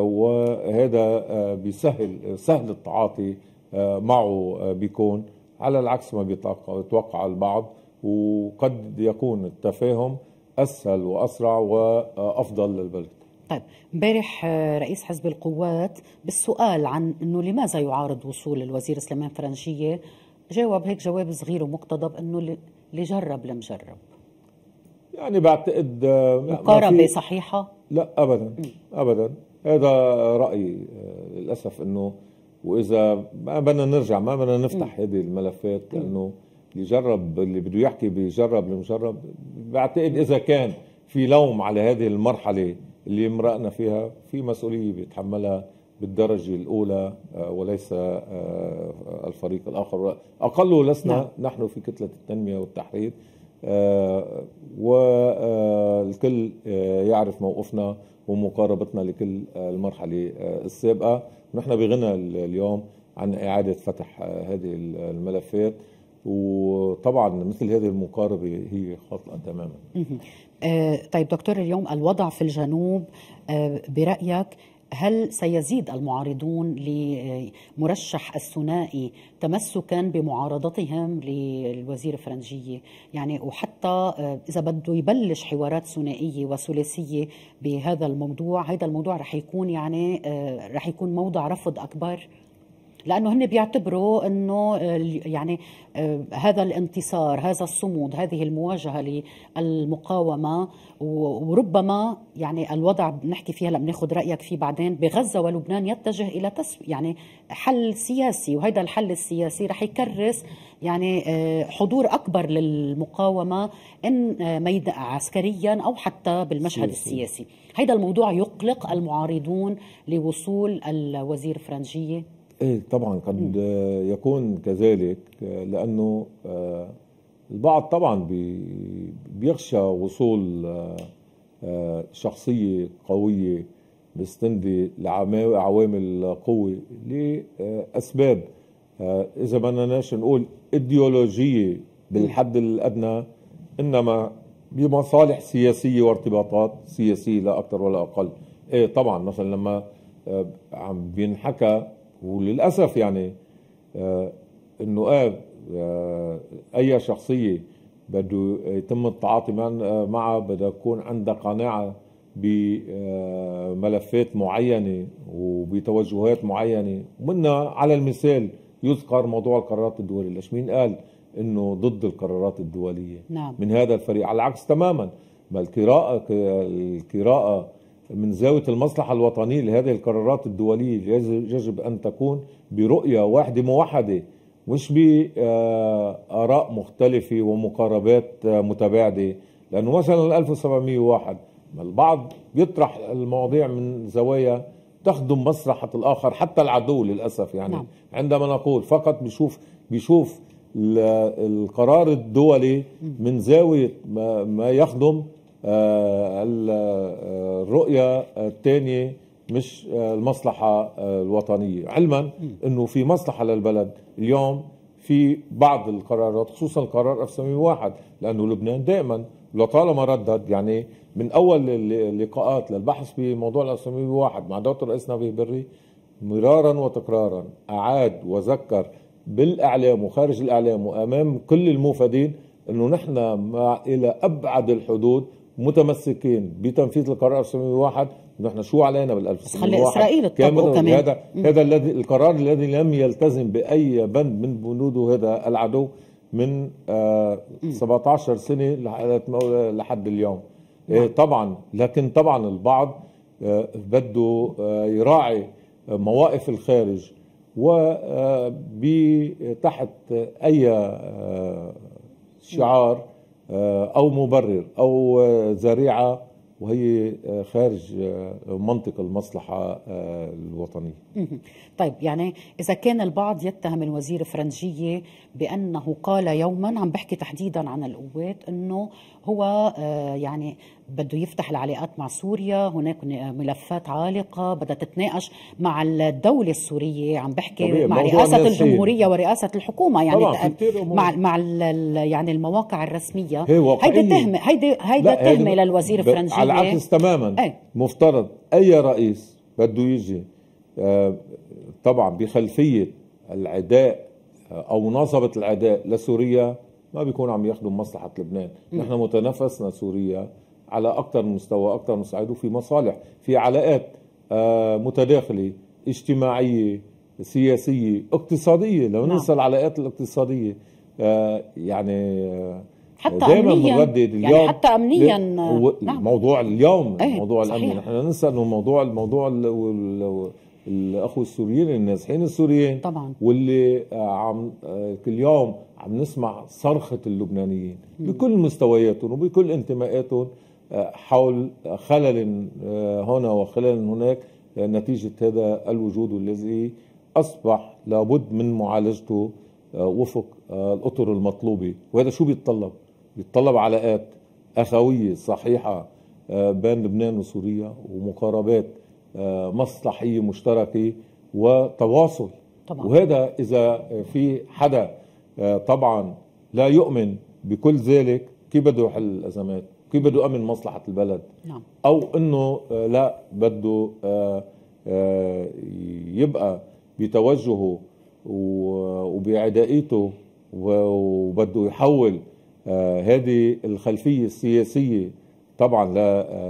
وهذا آه، بيسهل سهل التعاطي آه، معه آه، بيكون على العكس ما بيتوقع البعض وقد يكون التفاهم اسهل واسرع وافضل للبلد طيب امبارح رئيس حزب القوات بالسؤال عن انه لماذا يعارض وصول الوزير سليمان فرنجيه جاوب هيك جواب صغير ومقتضب انه اللي جرب لمجرب يعني بعتقد مقاربه صحيحه لا ابدا ابدا هذا رايي آه، للاسف انه واذا ما بدنا نرجع ما بدنا نفتح هذه الملفات لانه اللي جرب اللي بده يحكي بيجرب المجرب بعتقد اذا كان في لوم على هذه المرحله اللي مرقنا فيها في مسؤوليه بيتحملها بالدرجه الاولى آه، وليس آه، الفريق الاخر اقله لسنا نعم. نحن في كتله التنميه والتحرير آه، والكل آه، يعرف موقفنا ومقاربتنا لكل آه، المرحلة السابقة نحن بغنى اليوم عن إعادة فتح هذه الملفات وطبعا مثل هذه المقاربة هي خاطئة تماما طيب دكتور اليوم الوضع في الجنوب برأيك هل سيزيد المعارضون لمرشح الثنائي تمسكا بمعارضتهم للوزير الفرنجية يعني وحتى آه، إذا بده يبلش حوارات ثنائية وثلاثية بهذا الموضوع هذا الموضوع رح يكون يعني آه، رح يكون موضع رفض أكبر لانه هن بيعتبروا انه آه، يعني آه، هذا الانتصار هذا الصمود هذه المواجهه للمقاومه وربما يعني الوضع بنحكي فيها لما ناخذ رايك فيه بعدين بغزه ولبنان يتجه الى يعني حل سياسي وهذا الحل السياسي رح يكرس يعني آه، حضور اكبر للمقاومه ان ميد عسكريا او حتى بالمشهد السياسي هذا الموضوع يقلق المعارضون لوصول الوزير فرنجيه ايه طبعا قد يكون كذلك لانه آه، البعض طبعا بيخشى وصول آه، آه، شخصيه قويه مستندة لعوامل قوة لأسباب إذا بدناش نقول إيديولوجية بالحد الأدنى إنما بمصالح سياسية وارتباطات سياسية لا أكثر ولا أقل إيه طبعا مثلا لما عم بينحكى وللاسف يعني آه، انه اه اي شخصيه بده يتم التعاطي معها بدها تكون عندها قناعه بملفات آه، معينه وبتوجهات معينه ومنها على المثال يذكر موضوع القرارات الدوليه ليش مين قال انه ضد القرارات الدوليه نعم. من هذا الفريق على العكس تماما ما القراءه القراءه من زاوية المصلحة الوطنية لهذه القرارات الدولية يجب أن تكون برؤية واحدة موحدة مش بآراء آه، مختلفة ومقاربات آه، متباعدة لأنه مثلا 1701 البعض بيطرح المواضيع من زوايا تخدم مصلحة الآخر حتى العدو للأسف يعني نعم. عندما نقول فقط بيشوف بيشوف القرار الدولي من زاوية ما يخدم آه، آه، الرؤية الثانية مش آه، المصلحة الوطنية علما أنه في مصلحة للبلد اليوم في بعض القرارات خصوصا القرار 1901 لأنه لبنان دائما لطالما ردد يعني من أول اللقاءات للبحث في موضوع 1901 مع دكتور رئيس نبيه بري مرارا وتكرارا أعاد وذكر بالإعلام وخارج الإعلام وأمام كل الموفدين انه نحن ما الى ابعد الحدود متمسكين بتنفيذ القرار 1701 ان احنا شو علينا بال 1901 اسرائيل كمان هذا هذا الذي القرار الذي لم يلتزم باي بند من بنوده هذا العدو من آه 17 سنه لحد اليوم آه طبعا لكن طبعا البعض آه بده آه يراعي مواقف الخارج و آه، تحت اي آه، شعار آه، او مبرر او ذريعه آه، وهي آه، خارج منطق المصلحه الوطنيه طيب يعني إذا كان البعض يتهم الوزير فرنجية بأنه قال يوما عم بحكي تحديدا عن القوات أنه هو آه، يعني بده يفتح العلاقات مع سوريا هناك آه، ملفات عالقة بدها تتناقش مع الدولة السورية عم بحكي مع رئاسة الجمهورية ورئاسة الحكومة يعني مع مع يعني المواقع الرسمية هيدي تهمة هيدي هيدا تهمة للوزير الفرنجي على العكس تماما ايه؟ مفترض أي رئيس بده يجي آه، طبعا بخلفية العداء آه، أو نظرة العداء لسوريا ما بيكون عم يخدم مصلحة لبنان م. نحن متنافسنا سوريا على أكثر من مستوى أكثر من صعيد وفي مصالح في علاقات آه، متداخلة اجتماعية سياسية اقتصادية لو نعم. ننسى نعم. العلاقات الاقتصادية آه، يعني حتى دائما بنردد يعني اليوم يعني حتى امنيا نعم. موضوع اليوم أيه موضوع الامن نحن ننسى انه موضوع الموضوع الاخوه السوريين النازحين السوريين طبعا واللي آه، عم آه، كل يوم عم نسمع صرخه اللبنانيين بكل مستوياتهم وبكل انتماءاتهم آه، حول خلل هنا وخلل هناك نتيجه هذا الوجود والذي اصبح لابد من معالجته وفق الاطر المطلوبه وهذا شو بيتطلب بيتطلب علاقات اخويه صحيحه بين لبنان وسوريا ومقاربات آه، مصلحيه مشتركه وتواصل طبعا. وهذا اذا في حدا آه، طبعا لا يؤمن بكل ذلك كيف بده يحل الازمات كيف بده يؤمن مصلحه البلد نعم. او انه آه، لا بده يبقى بتوجهه وبعدائيته وبده يحول هذه الخلفيه السياسيه طبعا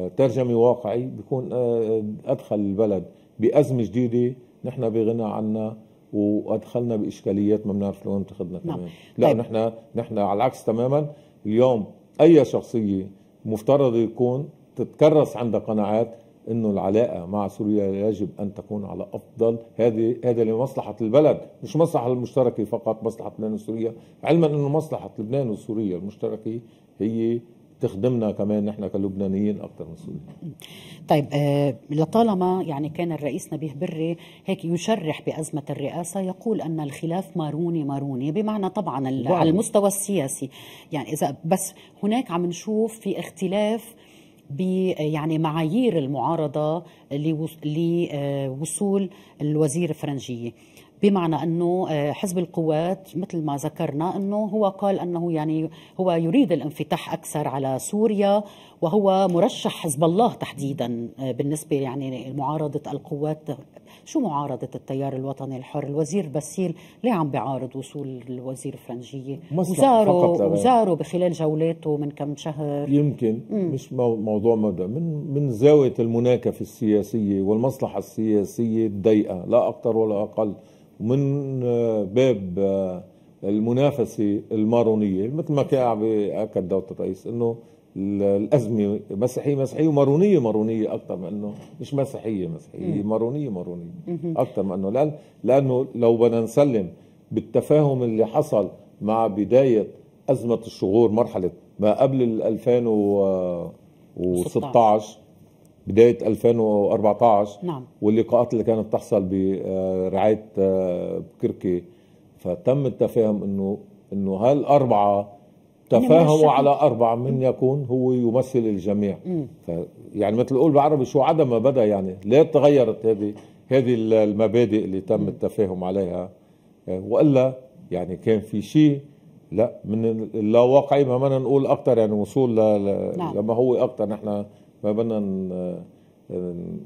لترجمه آه، واقعي بيكون آه، آه، ادخل البلد بازمه جديده نحن بغنى عنا وادخلنا باشكاليات ما بنعرف لوين بتاخذنا نعم. كمان نعم. لا طيب. نحن نحن على العكس تماما اليوم اي شخصيه مفترض يكون تتكرس عندها قناعات انه العلاقه مع سوريا يجب ان تكون على افضل هذه هذا لمصلحه البلد مش مصلحه المشتركه فقط مصلحه لبنان وسوريا علما انه مصلحه لبنان وسوريا المشتركه هي تخدمنا كمان نحن كلبنانيين اكثر من سوريا طيب آه، لطالما يعني كان الرئيس نبيه بري هيك يشرح بازمه الرئاسه يقول ان الخلاف ماروني ماروني بمعنى طبعا على المستوى السياسي يعني اذا بس هناك عم نشوف في اختلاف ب يعني معايير المعارضه لوصول الوزير فرنجيه بمعنى انه آه، حزب القوات مثل ما ذكرنا انه هو قال انه يعني هو يريد الانفتاح اكثر على سوريا وهو مرشح حزب الله تحديدا آه، بالنسبه يعني معارضه القوات شو معارضة التيار الوطني الحر الوزير بسيل ليه عم بيعارض وصول الوزير فرنجية وزاره وزاره بخلال جولاته من كم شهر يمكن مم. مش موضوع مدى من من زاوية المناكفة السياسية والمصلحة السياسية الضيقة لا أكثر ولا أقل ومن آه، باب آه، المنافسة المارونية مثل ما أكد دولة الرئيس أنه الأزمة مسيحية مسيحية ومارونية مارونية أكثر من أنه مش مسيحية مسيحية مارونية مارونية أكثر من أنه لأن لأنه لو بدنا نسلم بالتفاهم اللي حصل مع بداية أزمة الشغور مرحلة ما قبل 2016 بدايه 2014 نعم واللقاءات اللي كانت تحصل برعايه آه، آه، بكركي فتم التفاهم انه انه هالاربعه تفاهموا على أربعة من يكون هو يمثل الجميع يعني مثل قول بعربي شو عدم ما بدا يعني ليه تغيرت هذه هذه المبادئ اللي تم التفاهم عليها آه، والا يعني كان في شيء لا من اللاواقعي ما بدنا نقول اكثر يعني وصول نعم. لما هو اكثر نحن ما بدنا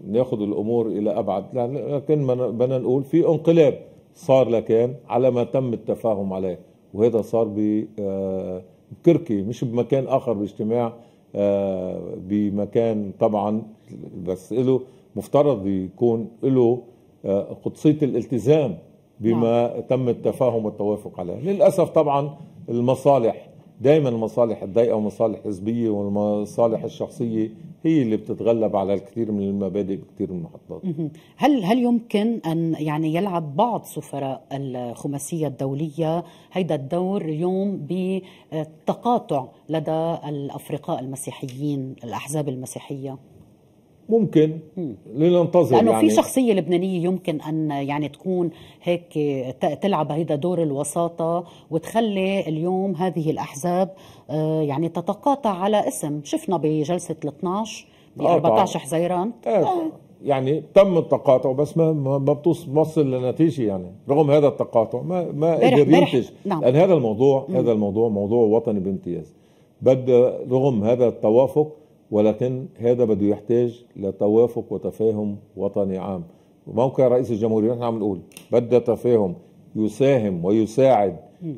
ناخذ الامور الى ابعد لكن بدنا نقول في انقلاب صار لكان على ما تم التفاهم عليه وهذا صار بكركي آه، مش بمكان اخر باجتماع آه، بمكان طبعا بس له مفترض يكون له آه، قدسيه الالتزام بما نعم. تم التفاهم والتوافق عليه للاسف طبعا المصالح دائما المصالح الضيقه ومصالح حزبيه والمصالح الشخصيه هي اللي بتتغلب على الكثير من المبادئ بكثير من المحطات هل هل يمكن ان يعني يلعب بعض سفراء الخماسيه الدوليه هيدا الدور اليوم بالتقاطع لدى الافرقاء المسيحيين الاحزاب المسيحيه ممكن لننتظر لأنه يعني. في شخصية لبنانية يمكن أن يعني تكون هيك تلعب هيدا دور الوساطة وتخلي اليوم هذه الأحزاب آه، يعني تتقاطع على اسم شفنا بجلسة ال 12 ب 14 آه، حزيران آه. آه. يعني تم التقاطع بس ما ما بتوصل لنتيجه يعني رغم هذا التقاطع ما ما قدر ينتج نعم. لان هذا الموضوع مم. هذا الموضوع موضوع وطني بامتياز بد رغم هذا التوافق ولكن هذا بده يحتاج لتوافق وتفاهم وطني عام وموقع رئيس الجمهورية نحن عم نقول بده تفاهم يساهم ويساعد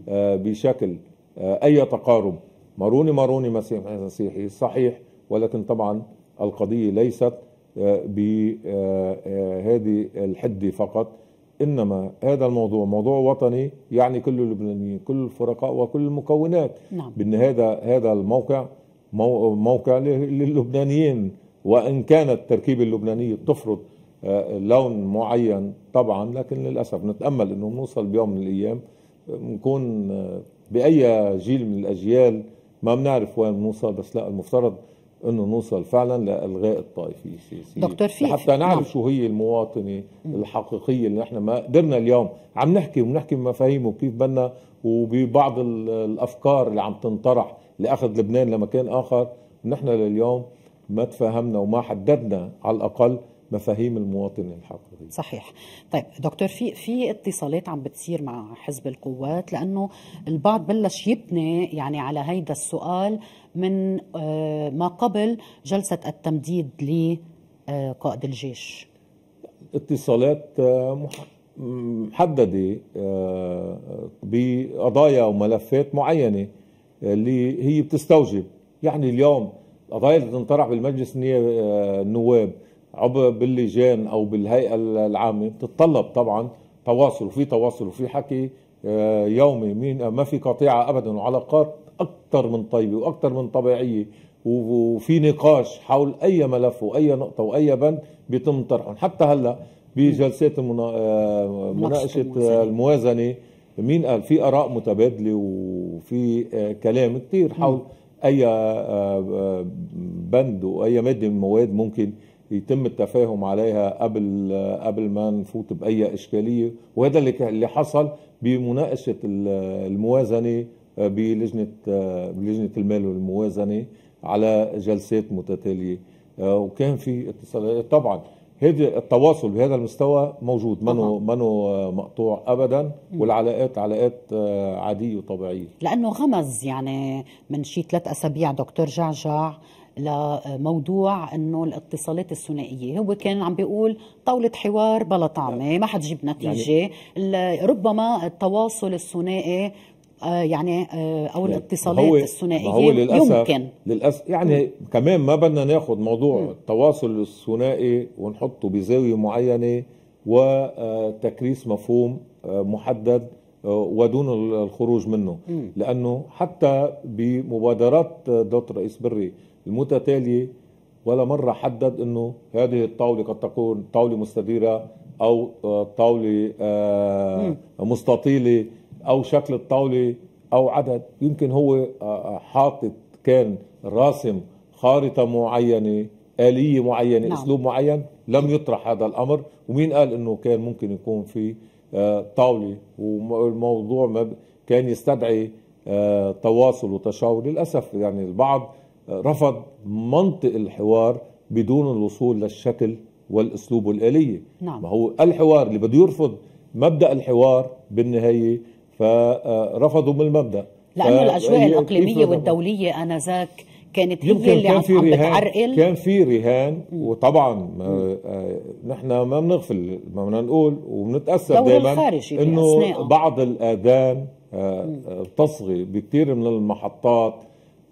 آه، بشكل آه، أي تقارب مروني مروني مسيحي مسيحي صحيح ولكن طبعا القضية ليست آه، بهذه الحدة فقط انما هذا الموضوع موضوع وطني يعني كل اللبنانيين كل الفرقاء وكل المكونات نعم. بان هذا هذا الموقع موقع للبنانيين وان كانت التركيبه اللبنانيه تفرض آه، لون معين طبعا لكن للاسف نتامل انه نوصل بيوم من الايام آه، نكون آه، باي جيل من الاجيال ما بنعرف وين نوصل بس لا المفترض انه نوصل فعلا لالغاء الطائفيه السياسيه دكتور فيه حتى نعرف نعم. شو هي المواطنه الحقيقيه اللي نحن ما قدرنا اليوم عم نحكي ونحكي بمفاهيم وكيف بدنا وببعض الافكار اللي عم تنطرح لأخذ لبنان لمكان آخر نحن لليوم ما تفاهمنا وما حددنا على الأقل مفاهيم المواطن الحقيقي صحيح طيب دكتور في في اتصالات عم بتصير مع حزب القوات لانه البعض بلش يبني يعني على هيدا السؤال من آه، ما قبل جلسه التمديد لقائد آه، الجيش اتصالات آه، محدده بقضايا وملفات معينه اللي هي بتستوجب يعني اليوم القضايا اللي تنطرح بالمجلس النواب عبر باللجان او بالهيئه العامه بتتطلب طبعا تواصل وفي تواصل وفي حكي آه، يومي مين آه، ما في قطيعه ابدا وعلاقات اكثر من طيبه واكثر من طبيعيه وفي نقاش حول اي ملف واي نقطه واي بند بيتم طرحهم حتى هلا بجلسات آه، مناقشه الموازنه مين قال في اراء متبادله وفي آه، كلام كتير حول اي آه، آه، بند واي ماده من المواد ممكن يتم التفاهم عليها قبل قبل ما نفوت باي اشكاليه وهذا اللي حصل بمناقشه الموازنه بلجنه بلجنه المال والموازنه على جلسات متتاليه وكان في اتصالات طبعا هذا التواصل بهذا المستوى موجود منه منه مقطوع ابدا والعلاقات علاقات آه، عاديه وطبيعيه لانه غمز يعني من شي ثلاث اسابيع دكتور جعجع لموضوع انه الاتصالات الثنائيه هو كان عم بيقول طاوله حوار بلا طعمه ما حتجيب يعني نتيجه يعني ربما التواصل الثنائي آه، يعني آه، او الاتصالات الثنائيه للأسف يمكن للاسف يعني م. كمان ما بدنا ناخذ موضوع م. التواصل الثنائي ونحطه بزاويه معينه وتكريس آه، مفهوم محدد ودون الخروج منه م. لانه حتى بمبادرات دوت رئيس بري المتتاليه ولا مره حدد انه هذه الطاوله قد تكون طاوله مستديره او طاوله مستطيله او شكل الطاوله او عدد يمكن هو آه، آه، حاطط كان راسم خارطه معينه آلية معينة نعم. أسلوب معين لم يطرح هذا الأمر ومين قال أنه كان ممكن يكون في آه، طاولة والموضوع ما كان يستدعي تواصل وتشاور للأسف يعني البعض رفض منطق الحوار بدون الوصول للشكل والأسلوب والآلية نعم. ما هو الحوار اللي بده يرفض مبدأ الحوار بالنهاية فرفضوا من المبدا لانه الاجواء الاقليميه والدوليه انذاك كانت هي اللي كان في عم بتعرقل كان في رهان وطبعا آه، آه، نحن ما بنغفل ما بدنا نقول وبنتاثر دائما انه بعض الاذان آه، تصغي بكثير من المحطات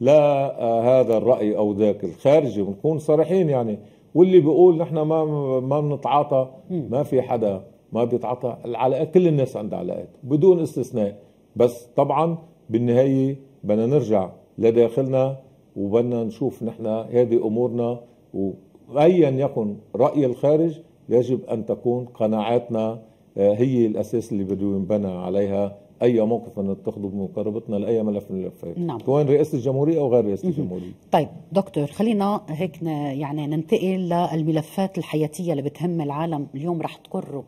لا هذا الراي او ذاك الخارجي بنكون صريحين يعني واللي بيقول نحن ما ما بنتعاطى ما في حدا ما بيتعاطى العلاقات كل الناس عندها علاقات بدون استثناء بس طبعا بالنهاية بدنا نرجع لداخلنا وبدنا نشوف نحن هذه أمورنا وأيا يكن رأي الخارج يجب أن تكون قناعاتنا آه، هي الأساس اللي بده ينبنى عليها اي موقف نتخذه بمقاربتنا لاي ملف من الملفات نعم. سواء رئاسه الجمهوريه او غير رئاسه الجمهوريه طيب دكتور خلينا هيك يعني ننتقل للملفات الحياتيه اللي بتهم العالم اليوم رح تقروا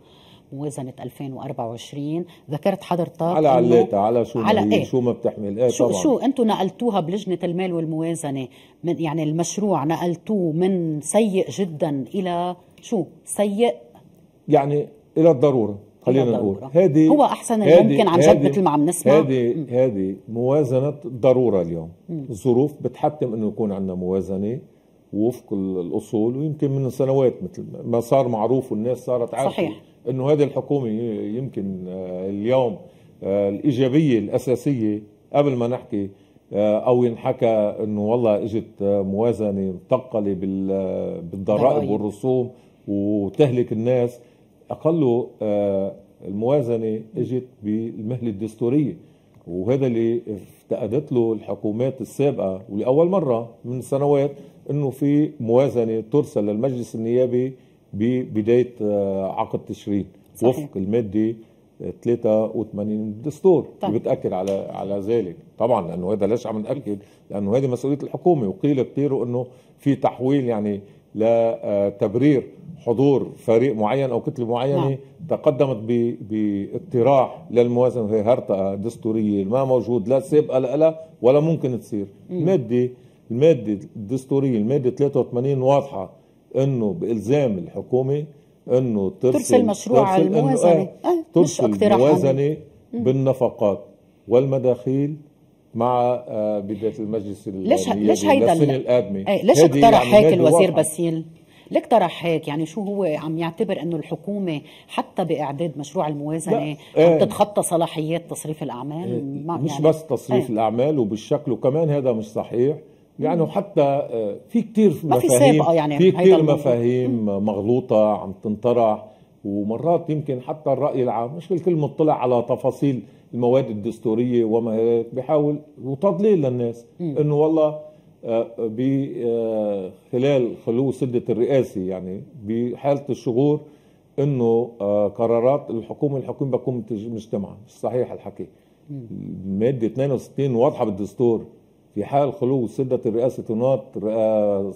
موازنه 2024 ذكرت حضرتك على علاتها على شو على إيه؟ شو ما بتحمل ايه شو طبعا. شو انتم نقلتوها بلجنه المال والموازنه من يعني المشروع نقلتوه من سيء جدا الى شو سيء يعني الى الضروره خلينا نقول هذه هو احسن هادي ممكن عن جد مثل ما عم نسمع هذه هذه موازنه ضروره اليوم مم. الظروف بتحتم انه يكون عندنا موازنه وفق الاصول ويمكن من سنوات مثل ما صار معروف والناس صارت عارفه صحيح انه هذه الحكومه يمكن آه، اليوم آه، الايجابيه الاساسيه قبل ما نحكي آه، او ينحكى انه والله اجت موازنه مثقله بالضرائب والرسوم وتهلك الناس اقله الموازنه اجت بالمهله الدستوريه وهذا اللي افتقدت له الحكومات السابقه ولاول مره من سنوات انه في موازنه ترسل للمجلس النيابي ببدايه آه، عقد تشرين صحيح. وفق الماده 83 آه، الدستور طيب. بتاكد على على ذلك طبعا لانه هذا ليش عم ناكد لانه هذه مسؤوليه الحكومه وقيل كثير انه في تحويل يعني لتبرير آه، حضور فريق معين او كتله معينه نعم. تقدمت باقتراح للموازنه وهي هرطقه دستوريه ما موجود لا سابقه لها ولا ممكن تصير الماده الماده الدستوريه الماده 83 واضحه انه بالزام الحكومه انه ترسل, ترسل مشروع ترسل الموازنه إيه، آه ترسل الموازنه بالنفقات والمداخيل مع آه، بدايه المجلس ليش ليش هيدا القادمه إيه، ليش اقترح يعني هيك الوزير باسيل؟ ليك طرح هيك يعني شو هو عم يعتبر انه الحكومه حتى باعداد مشروع الموازنه عم إيه. تتخطى صلاحيات تصريف الاعمال مش يعني بس تصريف ايه. الاعمال وبالشكل وكمان هذا مش صحيح يعني وحتى آه، في كثير مفاهيم في, يعني في كثير مفاهيم مغلوطه عم تنطرح ومرات يمكن حتى الراي العام مش الكل مطلع على تفاصيل المواد الدستوريه وما هيك بحاول وتضليل للناس انه والله آه، آه، خلال خلو سده الرئاسه يعني بحاله الشغور انه قرارات الحكومه الحكومه بتكون مجتمعه مش صحيح الحكي الماده 62 واضحه بالدستور في حال خلو سدة الرئاسة نوت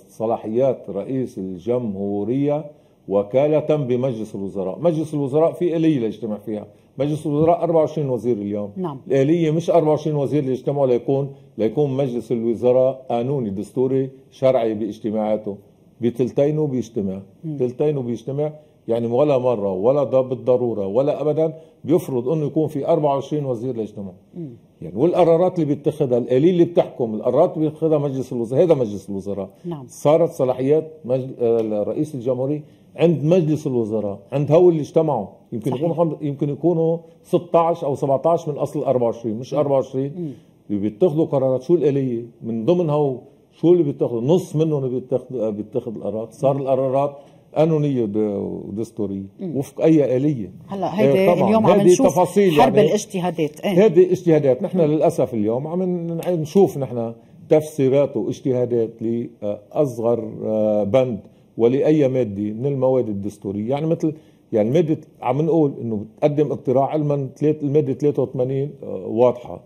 صلاحيات رئيس الجمهورية وكالة بمجلس الوزراء مجلس الوزراء في آلية ليجتمع فيها مجلس الوزراء 24 وزير اليوم نعم. الآلية مش 24 وزير ليجتمعوا ليكون ليكون مجلس الوزراء قانوني دستوري شرعي باجتماعاته بتلتينه بيجتمع تلتينه بيجتمع يعني ولا مرة ولا بالضرورة ولا أبدا بيفرض أنه يكون في 24 وزير لاجتماع يعني والقرارات اللي بيتخذها الآلية اللي بتحكم القرارات اللي بيتخذها مجلس الوزراء هذا مجلس الوزراء نعم. صارت صلاحيات مجل... آه، رئيس الجمهورية عند مجلس الوزراء عند هول اللي اجتمعوا يمكن صحيح. يكونوا خم... يمكن يكونوا 16 أو 17 من أصل 24 مش 24 بيتخذوا قرارات شو الآلية من ضمن هو شو اللي بيتخذوا نص منهم بيتخذوا آه، بيتخذ القرارات صار القرارات قانونيه ودستوريه وفق اي اليه هلا هيدي إيه، طبعا اليوم عم نشوف تفاصيل حرب يعني الاجتهادات ايه؟ هيدي اجتهادات نحن للاسف اليوم عم نشوف نحن تفسيرات واجتهادات لاصغر آه، بند ولاي ماده من المواد الدستوريه يعني مثل يعني ماده عم نقول انه بتقدم اقتراع علما الماده 83 آه، واضحه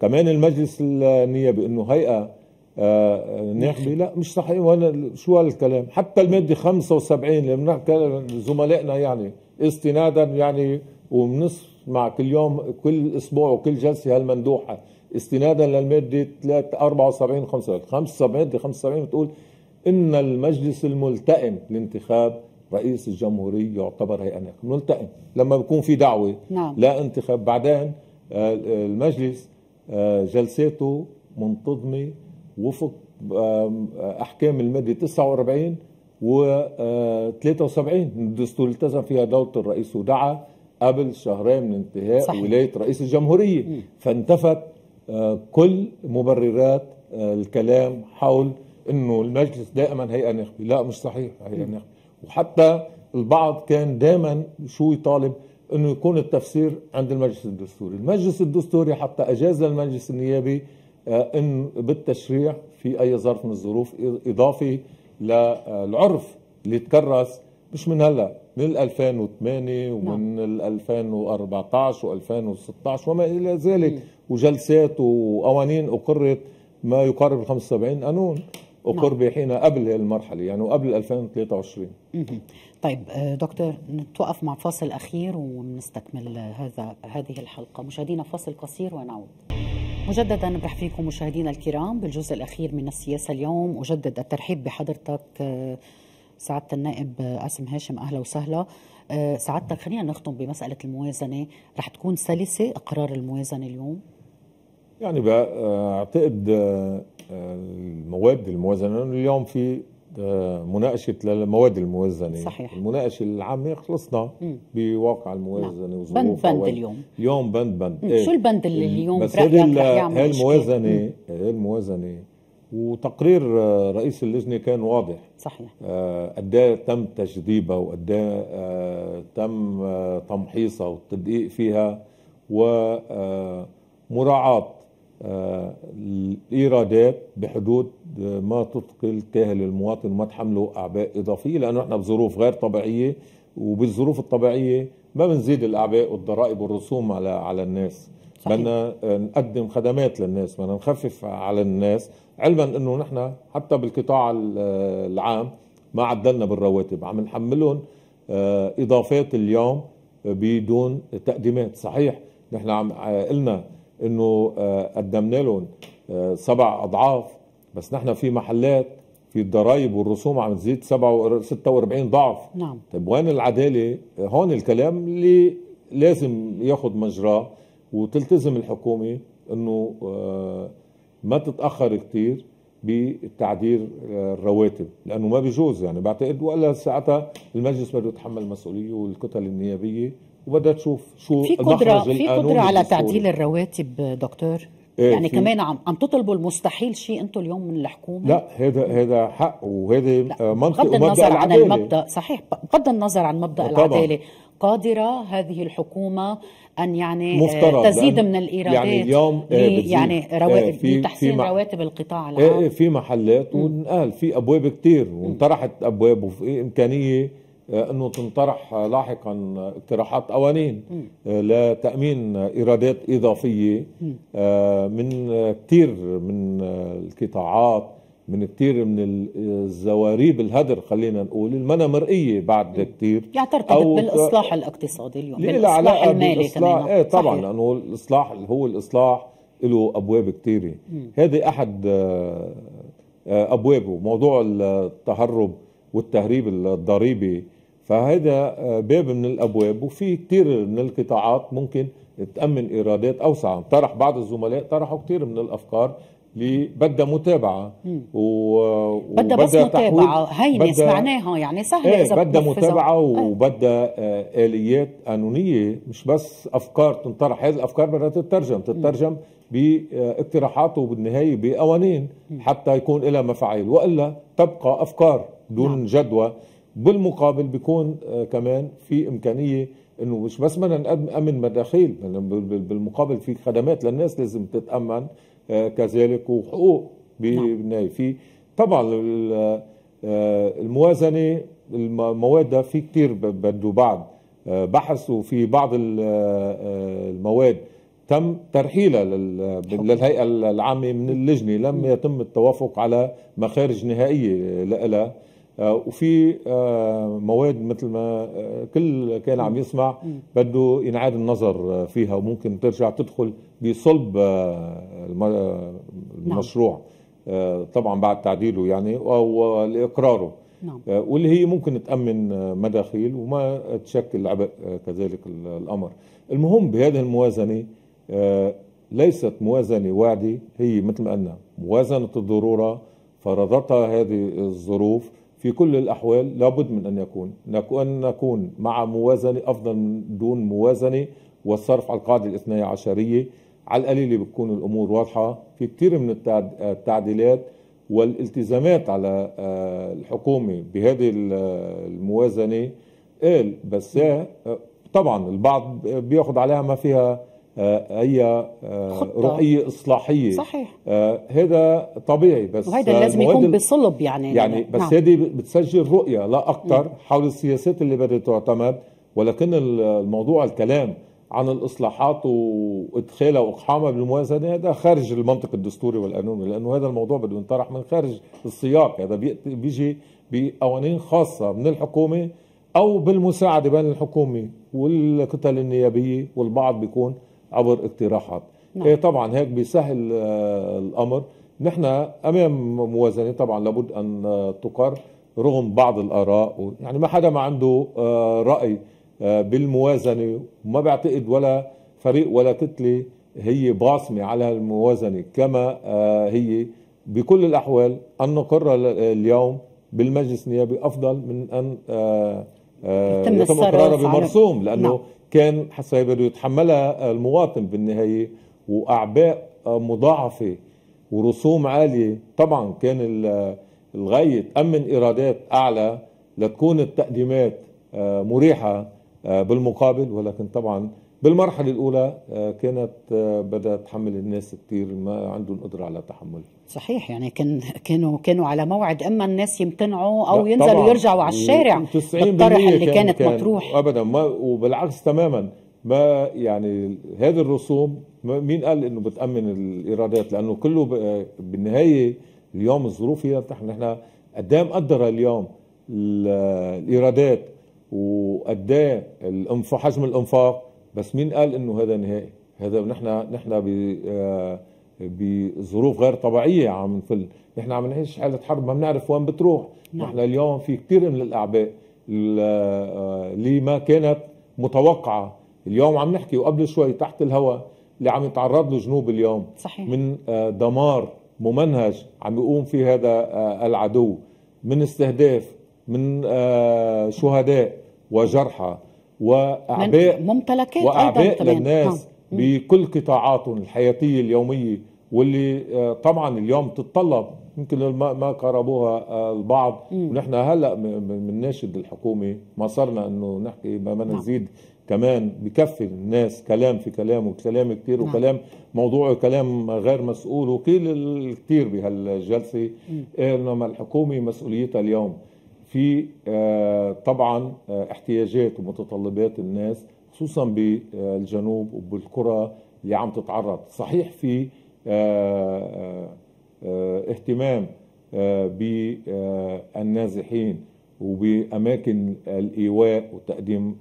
كمان المجلس النيابي انه هيئه آه، نحكي لا مش صحيح وانا شو هالكلام حتى الماده 75 اللي بنحكي زملائنا يعني استنادا يعني وبنسمع كل يوم كل اسبوع وكل جلسه هالمندوحه استنادا للماده 3 74 75 ماده 75 بتقول ان المجلس الملتئم لانتخاب رئيس الجمهوريه يعتبر هيئه ناخب ملتئم لما بكون في دعوه نعم. لا انتخاب بعدين آه، المجلس آه، جلساته منتظمه وفق آه، احكام الماده 49 و 73 آه، من الدستور التزم فيها دوله الرئيس ودعا قبل شهرين من انتهاء صحيح. ولايه رئيس الجمهوريه فانتفت آه، كل مبررات الكلام حول انه المجلس دائما هيئه نخبه لا مش صحيح هيئه نخبه وحتى البعض كان دائما شو يطالب انه يكون التفسير عند المجلس الدستوري المجلس الدستوري حتى اجاز للمجلس النيابي آه، ان بالتشريع في اي ظرف من الظروف اضافي للعرف آه، اللي تكرس مش من هلا من 2008 نعم. ومن نعم. 2014 و2016 وما الى ذلك وجلسات وقوانين اقرت ما يقارب 75 قانون اقر نعم. حين قبل المرحله يعني قبل 2023 طيب آه، دكتور نتوقف مع فاصل اخير ونستكمل هذا هذه الحلقه مشاهدينا فاصل قصير ونعود مجددا برح فيكم مشاهدينا الكرام بالجزء الاخير من السياسه اليوم اجدد الترحيب بحضرتك آه، سعاده النائب آه، قاسم هاشم اهلا وسهلا آه، سعادتك خلينا نختم بمساله الموازنه رح تكون سلسه اقرار الموازنه اليوم يعني بعتقد المواد الموازنه اليوم في آه، مناقشة للمواد الموازنة صحيح المناقشة العامة خلصنا بواقع الموازنة نعم. وظروفها بند بند اليوم اليوم بند بند ايه. شو البند اللي اليوم بس هي الموازنة الموازنة وتقرير آه، رئيس اللجنه كان واضح صحيح آه، قد ايه تم تجذيبها وقد إيه، آه تم آه تمحيصها والتدقيق فيها ومراعاه الايرادات بحدود ما تثقل كاهل المواطن وما تحمله اعباء اضافيه لانه احنا بظروف غير طبيعيه وبالظروف الطبيعيه ما بنزيد الاعباء والضرائب والرسوم على على الناس صحيح. بدنا آه، نقدم خدمات للناس بدنا نخفف على الناس علما انه نحن حتى بالقطاع آه، العام ما عدلنا بالرواتب عم نحملهم آه، اضافات اليوم بدون تقديمات صحيح نحن عم قلنا انه قدمنا لهم سبع اضعاف بس نحن في محلات في الضرايب والرسوم عم تزيد 46 ضعف نعم طيب وين العداله؟ هون الكلام اللي لازم ياخذ مجراه وتلتزم الحكومه انه آه، ما تتاخر كثير بتعديل آه، الرواتب لانه ما بيجوز يعني بعتقد ولا ساعتها المجلس بده يتحمل مسؤوليه والكتل النيابيه وبدها تشوف شو في قدره في قدره على تعديل الرواتب دكتور إيه، يعني كمان عم عم تطلبوا المستحيل شيء انتم اليوم من الحكومه لا هذا هذا حق وهذا آه، منطق بغض النظر عن المبدا صحيح بغض النظر عن مبدا العداله قادرة هذه الحكومة أن يعني آه، مفترض تزيد من يعني الإيرادات آه، يعني اليوم يعني رواتب في رواتب القطاع العام في محلات ونقال في أبواب كثير وانطرحت أبواب وفي إمكانية آه، انه تنطرح لاحقا اقتراحات قوانين آه، لتامين ايرادات اضافيه آه، من كثير من القطاعات من كثير من الزواريب الهدر خلينا نقول المنا مرئيه بعد كثير يعني ترتبط بالاصلاح الاقتصادي اليوم بالاصلاح المالي بالإصلاح تماما ايه طبعا صحيح. لانه الاصلاح هو الاصلاح له ابواب كثيره هذه احد ابوابه موضوع التهرب والتهريب الضريبي فهذا آه، باب من الابواب وفي كثير من القطاعات ممكن تامن ايرادات اوسع طرح بعض الزملاء طرحوا كثير من الافكار اللي بدها متابعه و... بدها بس متابعه هينه بدأ... سمعناها يعني سهله ايه اذا بدها متابعه آه. وبدها آه، اليات قانونيه مش بس افكار تنطرح هذه الافكار بدها تترجم تترجم باقتراحات وبالنهايه بقوانين حتى يكون لها مفاعيل والا تبقى افكار دون نعم. جدوى بالمقابل بيكون آه، كمان في امكانيه انه مش بس بدنا نامن مداخيل بالمقابل في خدمات للناس لازم تتامن آه، كذلك وحقوق بالنهايه نعم. في طبعا آه، الموازنه المواد في كثير بده بعد بحث وفي بعض المواد تم ترحيلها للهيئه العامه من اللجنه لم يتم التوافق على مخارج نهائيه لها آه، وفي آه، مواد مثل ما آه، كل كان عم يسمع بده ينعاد النظر فيها وممكن ترجع تدخل بصلب نعم. المشروع طبعا بعد تعديله يعني أو لإقراره نعم. واللي هي ممكن تأمن مداخيل وما تشكل عبء كذلك الأمر المهم بهذه الموازنة ليست موازنة واعدة هي مثل ما قلنا موازنة الضرورة فرضتها هذه الظروف في كل الأحوال لابد من أن يكون أن نكون مع موازنة أفضل من دون موازنة والصرف على القاعدة الاثنية عشرية على القليلة بتكون الأمور واضحة في كثير من التعديلات والالتزامات على آه، الحكومة بهذه الموازنة قال بس آه، طبعا البعض بياخذ عليها ما فيها آه، اي آه، رؤيه اصلاحيه صحيح آه، هذا طبيعي بس وهذا لازم يكون بصلب يعني يعني بس نعم. هذه بتسجل رؤيه لا اكثر نعم. حول السياسات اللي بدها تعتمد ولكن الموضوع الكلام عن الاصلاحات وادخالها واقحامها بالموازنه هذا خارج المنطق الدستوري والقانوني لانه هذا الموضوع بده ينطرح من خارج السياق هذا بيجي بقوانين خاصه من الحكومه او بالمساعده بين الحكومه والكتل النيابيه والبعض بيكون عبر اقتراحات نعم. إيه طبعا هيك بيسهل آه، الامر نحن امام موازنه طبعا لابد ان آه، تقر رغم بعض الاراء يعني ما حدا ما عنده آه، راي بالموازنه وما بعتقد ولا فريق ولا كتله هي باصمه على الموازنه كما هي بكل الاحوال ان نقر اليوم بالمجلس النيابي افضل من ان يتم قراره بمرسوم لانه نعم. كان سيبدو يتحملها المواطن بالنهاية وأعباء مضاعفة ورسوم عالية طبعا كان الغاية تأمن إيرادات أعلى لتكون التقديمات آه، مريحة آه، بالمقابل ولكن طبعا بالمرحلة الأولى آه، كانت آه، بدأت تحمل الناس كثير ما عندهم قدرة على تحمل صحيح يعني كان كانوا كانوا على موعد اما الناس يمتنعوا او ينزلوا يرجعوا على الشارع بالطرح اللي كان كانت كان مطروح ابدا ما وبالعكس تماما ما يعني هذه الرسوم مين قال انه بتامن الايرادات لانه كله آه، بالنهايه اليوم الظروف هي نحن احنا قدام قدر مقدره اليوم الايرادات وقد حجم الانفاق بس مين قال انه هذا نهائي هذا نحن نحن آه، بظروف غير طبيعيه عم نفل نحن عم نعيش حاله حرب ما بنعرف وين بتروح نعم. نحن اليوم في كثير من الاعباء آه، اللي ما كانت متوقعه اليوم عم نحكي وقبل شوي تحت الهواء اللي عم يتعرض له جنوب اليوم صحيح. من آه، دمار ممنهج عم يقوم فيه هذا العدو من استهداف من شهداء وجرحى واعباء ممتلكات واعباء أيضاً للناس نعم. بكل قطاعاتهم الحياتيه اليوميه واللي آه، طبعا اليوم تتطلب يمكن ما قربوها آه، البعض ونحن هلا بنناشد الحكومه ما صرنا انه نحكي ما نعم. نزيد كمان بكفي الناس كلام في كلام وكلام كثير نعم. وكلام موضوع كلام غير مسؤول وقيل الكثير بهالجلسه انما الحكومه مسؤوليتها اليوم في آه، طبعا آه، احتياجات ومتطلبات الناس خصوصا بالجنوب وبالقرى اللي عم تتعرض صحيح في آه، اهتمام بالنازحين وبأماكن الإيواء وتقديم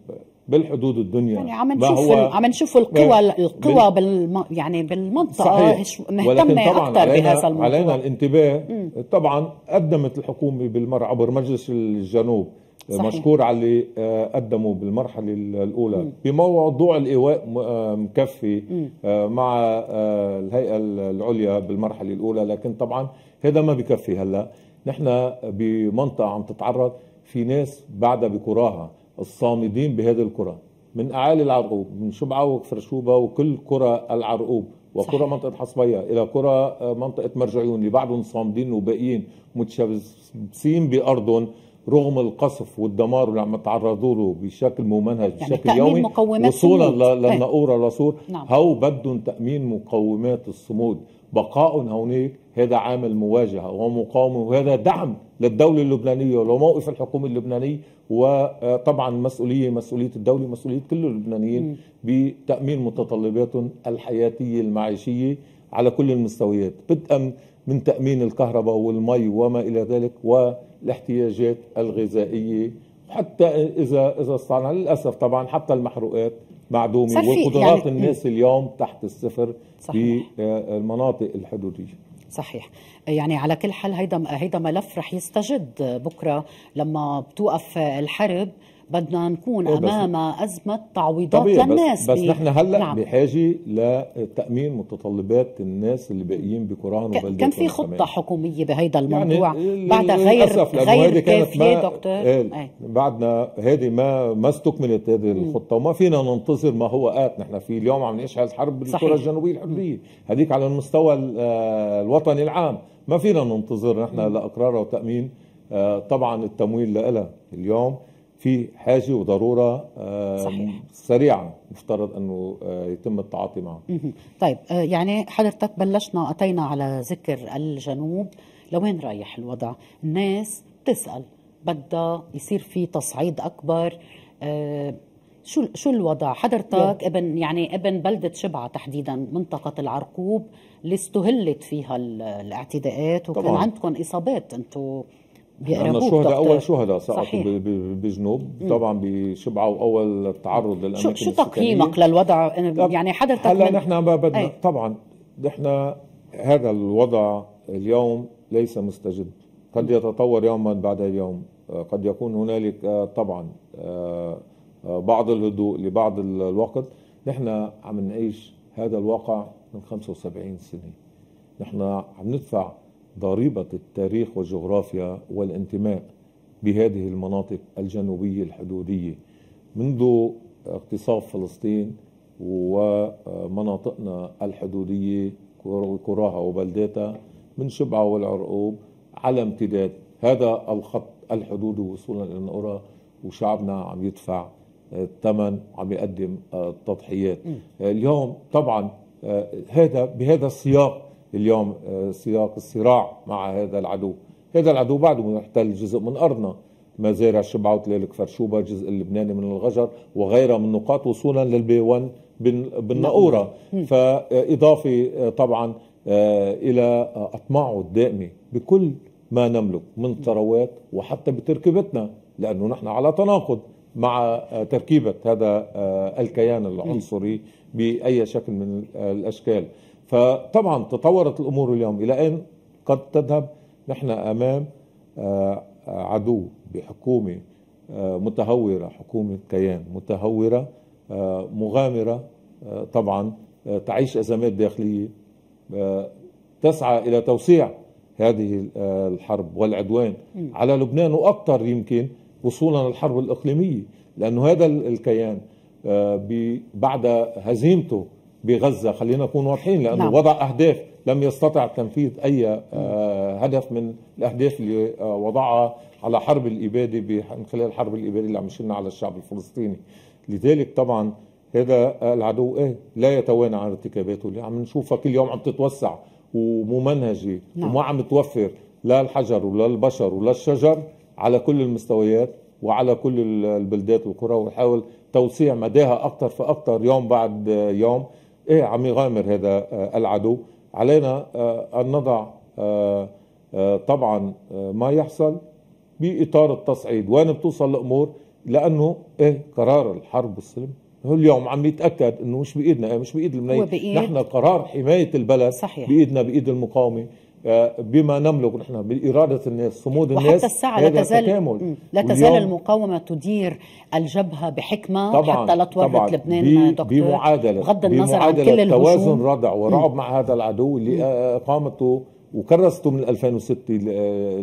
بالحدود الدنيا يعني عم نشوف عم نشوف القوى القوى بال يعني بالمنطقه مهتمه اكثر بهذا الموضوع علينا الانتباه مم. طبعا قدمت الحكومه بالمر عبر مجلس الجنوب صحيح. مشكور على اللي آه، قدموا بالمرحلة الأولى م. بموضوع الإيواء آه، مكفي آه، مع الهيئة العليا بالمرحلة الأولى لكن طبعا هذا ما بكفي هلا نحن بمنطقة عم تتعرض في ناس بعدها بكراها الصامدين بهذه الكرة من أعالي العرقوب من شبعة وفرشوبة وكل كرة العرقوب وكرة منطقة حصبية إلى كرة آه، منطقة مرجعيون اللي بعضهم صامدين وباقيين متشبسين بأرضهم رغم القصف والدمار اللي عم يتعرضوا له بشكل ممنهج يعني بشكل يومي وصولا للنقورة طيب. لصور نعم. هو بدهم تأمين مقومات الصمود بقائهم هونيك هذا عامل مواجهة ومقاومة وهذا دعم للدولة اللبنانية ولموقف الحكومة اللبنانية وطبعا مسؤوليه مسؤوليه الدوله مسؤوليه كل اللبنانيين بتامين متطلباتهم الحياتيه المعيشيه على كل المستويات بدءا من تامين الكهرباء والمي وما الى ذلك والاحتياجات الغذائيه حتى اذا اذا استطعنا للاسف طبعا حتى المحروقات معدومه وقدرات يعني الناس اليوم تحت الصفر في المناطق الحدوديه صحيح يعني على كل حال هيدا هيدا ملف رح يستجد بكره لما بتوقف الحرب بدنا نكون امام ازمه تعويضات للناس بس, بس نحن هلا نعم. بحاجه لتامين متطلبات الناس اللي باقيين بكوران وبلدتهم كان في خطه كمان. حكوميه بهيدا الموضوع يعني بعد غير غير كافيه دكتور إيه،, ايه. بعدنا هذه ما ما استكملت هذه الخطه وما فينا ننتظر ما هو ات نحن في اليوم عم نعيش الحرب بالكره الجنوبيه الحريه هذيك على المستوى آه، الوطني العام ما فينا ننتظر نحن لاقرارها وتامين آه، طبعا التمويل لها اليوم في حاجه وضروره آه، صحيح. سريعه مفترض انه آه، يتم التعاطي معها طيب آه، يعني حضرتك بلشنا اتينا على ذكر الجنوب لوين رايح الوضع الناس بتسال بدها يصير في تصعيد اكبر شو شو الوضع حضرتك يب. ابن يعني ابن بلده شبعه تحديدا منطقه العرقوب اللي استهلت فيها الاعتداءات وكان طبعا. عندكم اصابات انتم بيقربوك لأن شهداء أول شهداء سقطوا بجنوب طبعا بشبعة وأول تعرض للأماكن شو, شو تقييمك للوضع يعني حضرتك هلا نحن ما بدنا أي. طبعا نحن هذا الوضع اليوم ليس مستجد قد يتطور يوما بعد يوم آه، قد يكون هنالك آه، طبعا آه، بعض الهدوء لبعض الوقت نحن عم نعيش هذا الواقع من 75 سنه نحن عم ندفع ضريبة التاريخ والجغرافيا والانتماء بهذه المناطق الجنوبية الحدودية منذ اغتصاب فلسطين ومناطقنا الحدودية كراها وبلداتها من شبعة والعرقوب على امتداد هذا الخط الحدودي وصولا إلى القرى وشعبنا عم يدفع الثمن عم يقدم التضحيات اليوم طبعا آه، هذا بهذا السياق اليوم آه، سياق الصراع مع هذا العدو هذا العدو بعده يحتل جزء من أرضنا مزارع شبعة وتلالك فرشوبة الجزء اللبناني من الغجر وغيرها من نقاط وصولا للبي 1 بالنقورة فإضافة آه، طبعا آه، إلى أطماعه الدائمة بكل ما نملك من ثروات وحتى بتركيبتنا لأنه نحن على تناقض مع تركيبة هذا الكيان العنصري بأي شكل من الأشكال فطبعا تطورت الامور اليوم الى ان قد تذهب نحن امام آه، آه، عدو بحكومه آه، متهوره حكومه كيان متهوره مغامره طبعا تعيش ازمات داخليه تسعى الى توسيع هذه الحرب والعدوان على لبنان واكثر يمكن وصولا للحرب الاقليميه لانه هذا الكيان بعد هزيمته بغزه خلينا نكون واضحين لانه نعم. وضع اهداف لم يستطع تنفيذ اي آه، هدف من الاهداف اللي آه، وضعها على حرب الاباده من خلال حرب الاباده اللي عم يشيلنا على الشعب الفلسطيني لذلك طبعا هذا العدو ايه لا يتوانى عن ارتكاباته اللي عم نشوفها كل يوم عم تتوسع وممنهجه نعم. وما عم توفر لا الحجر ولا البشر ولا الشجر على كل المستويات وعلى كل البلدات والقرى ويحاول توسيع مداها اكثر فاكثر يوم بعد آه، يوم إيه عم يغامر هذا آه، العدو علينا آه، أن نضع آه، طبعا ما يحصل بإطار التصعيد وين بتوصل الأمور لأنه إيه قرار الحرب والسلم هو اليوم عم يتاكد انه مش بايدنا إيه، مش بايد المنيه نحن قرار حمايه البلد صحيح. بايدنا بايد المقاومه بما نملك نحن بإرادة الناس صمود وحتى الناس وحتى الساعة لا تزال لا تزال المقاومة تدير الجبهة بحكمة طبعا حتى لا تورط طبعا لبنان بي دكتور بمعادلة بغض النظر بمعادلة عن كل التوازن ردع ورعب مع هذا العدو اللي أقامته وكرسته من 2006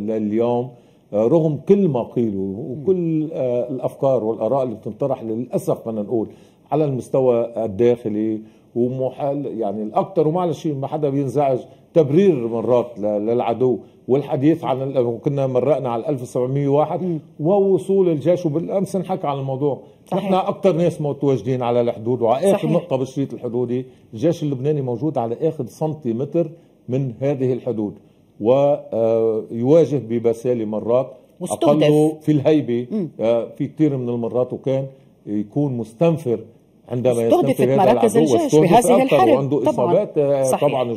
لليوم آه، رغم كل ما قيله وكل آه، الأفكار والآراء اللي بتنطرح للأسف بدنا نقول على المستوى الداخلي ومحال يعني الأكثر ومعلش ما حدا بينزعج تبرير مرات للعدو والحديث عن كنا مرقنا على 1701 ووصول الجيش وبالامس نحكى عن الموضوع صحيح. نحن اكثر ناس متواجدين على الحدود وعلى اخر نقطه بالشريط الحدودي الجيش اللبناني موجود على اخر سنتيمتر من هذه الحدود ويواجه آه، ببسالة مرات مستهدف أقله في الهيبة مم. آه، في كثير من المرات وكان يكون مستنفر عندما يستنفر هذا العدو مراكز الجيش بهذه الحرب وعنده إصابات آه، طبعا, طبعا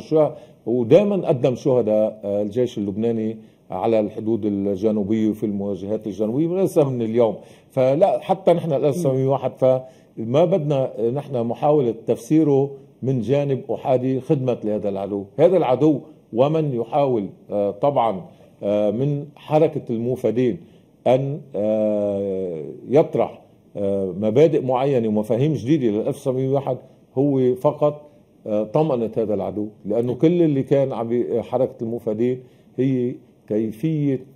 ودائما قدم شهداء آه، الجيش اللبناني على الحدود الجنوبيه وفي المواجهات الجنوبيه ليس من اليوم فلا حتى نحن الاسلامي واحد فما بدنا آه، نحن محاوله تفسيره من جانب احادي خدمه لهذا العدو هذا العدو ومن يحاول آه، طبعا من حركه الموفدين ان يطرح مبادئ معينه ومفاهيم جديده لل 1901 هو فقط طمنت هذا العدو لأنه كل اللي كان عم حركة المفادين هي كيفية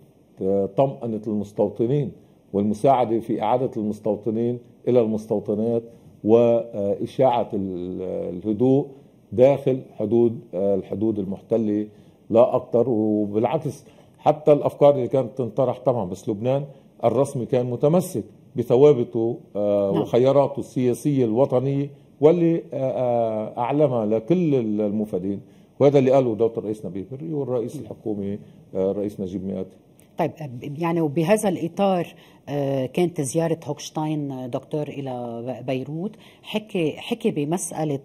آه، طمأنة المستوطنين والمساعدة في إعادة المستوطنين إلى المستوطنات وإشاعة الهدوء داخل حدود آه، الحدود المحتلة لا أكثر وبالعكس حتى الأفكار اللي كانت تنطرح طبعا بس لبنان الرسمي كان متمسك بثوابته آه، نعم. وخياراته السياسية الوطنية واللي آه، آه، اعلمها لكل المفادين وهذا اللي قاله دكتور نبيل بري والرئيس الحكومي الرئيس آه، نجيب مئاتي طيب يعني وبهذا الاطار كانت زياره هوكشتاين دكتور الى بيروت حكي حكي بمساله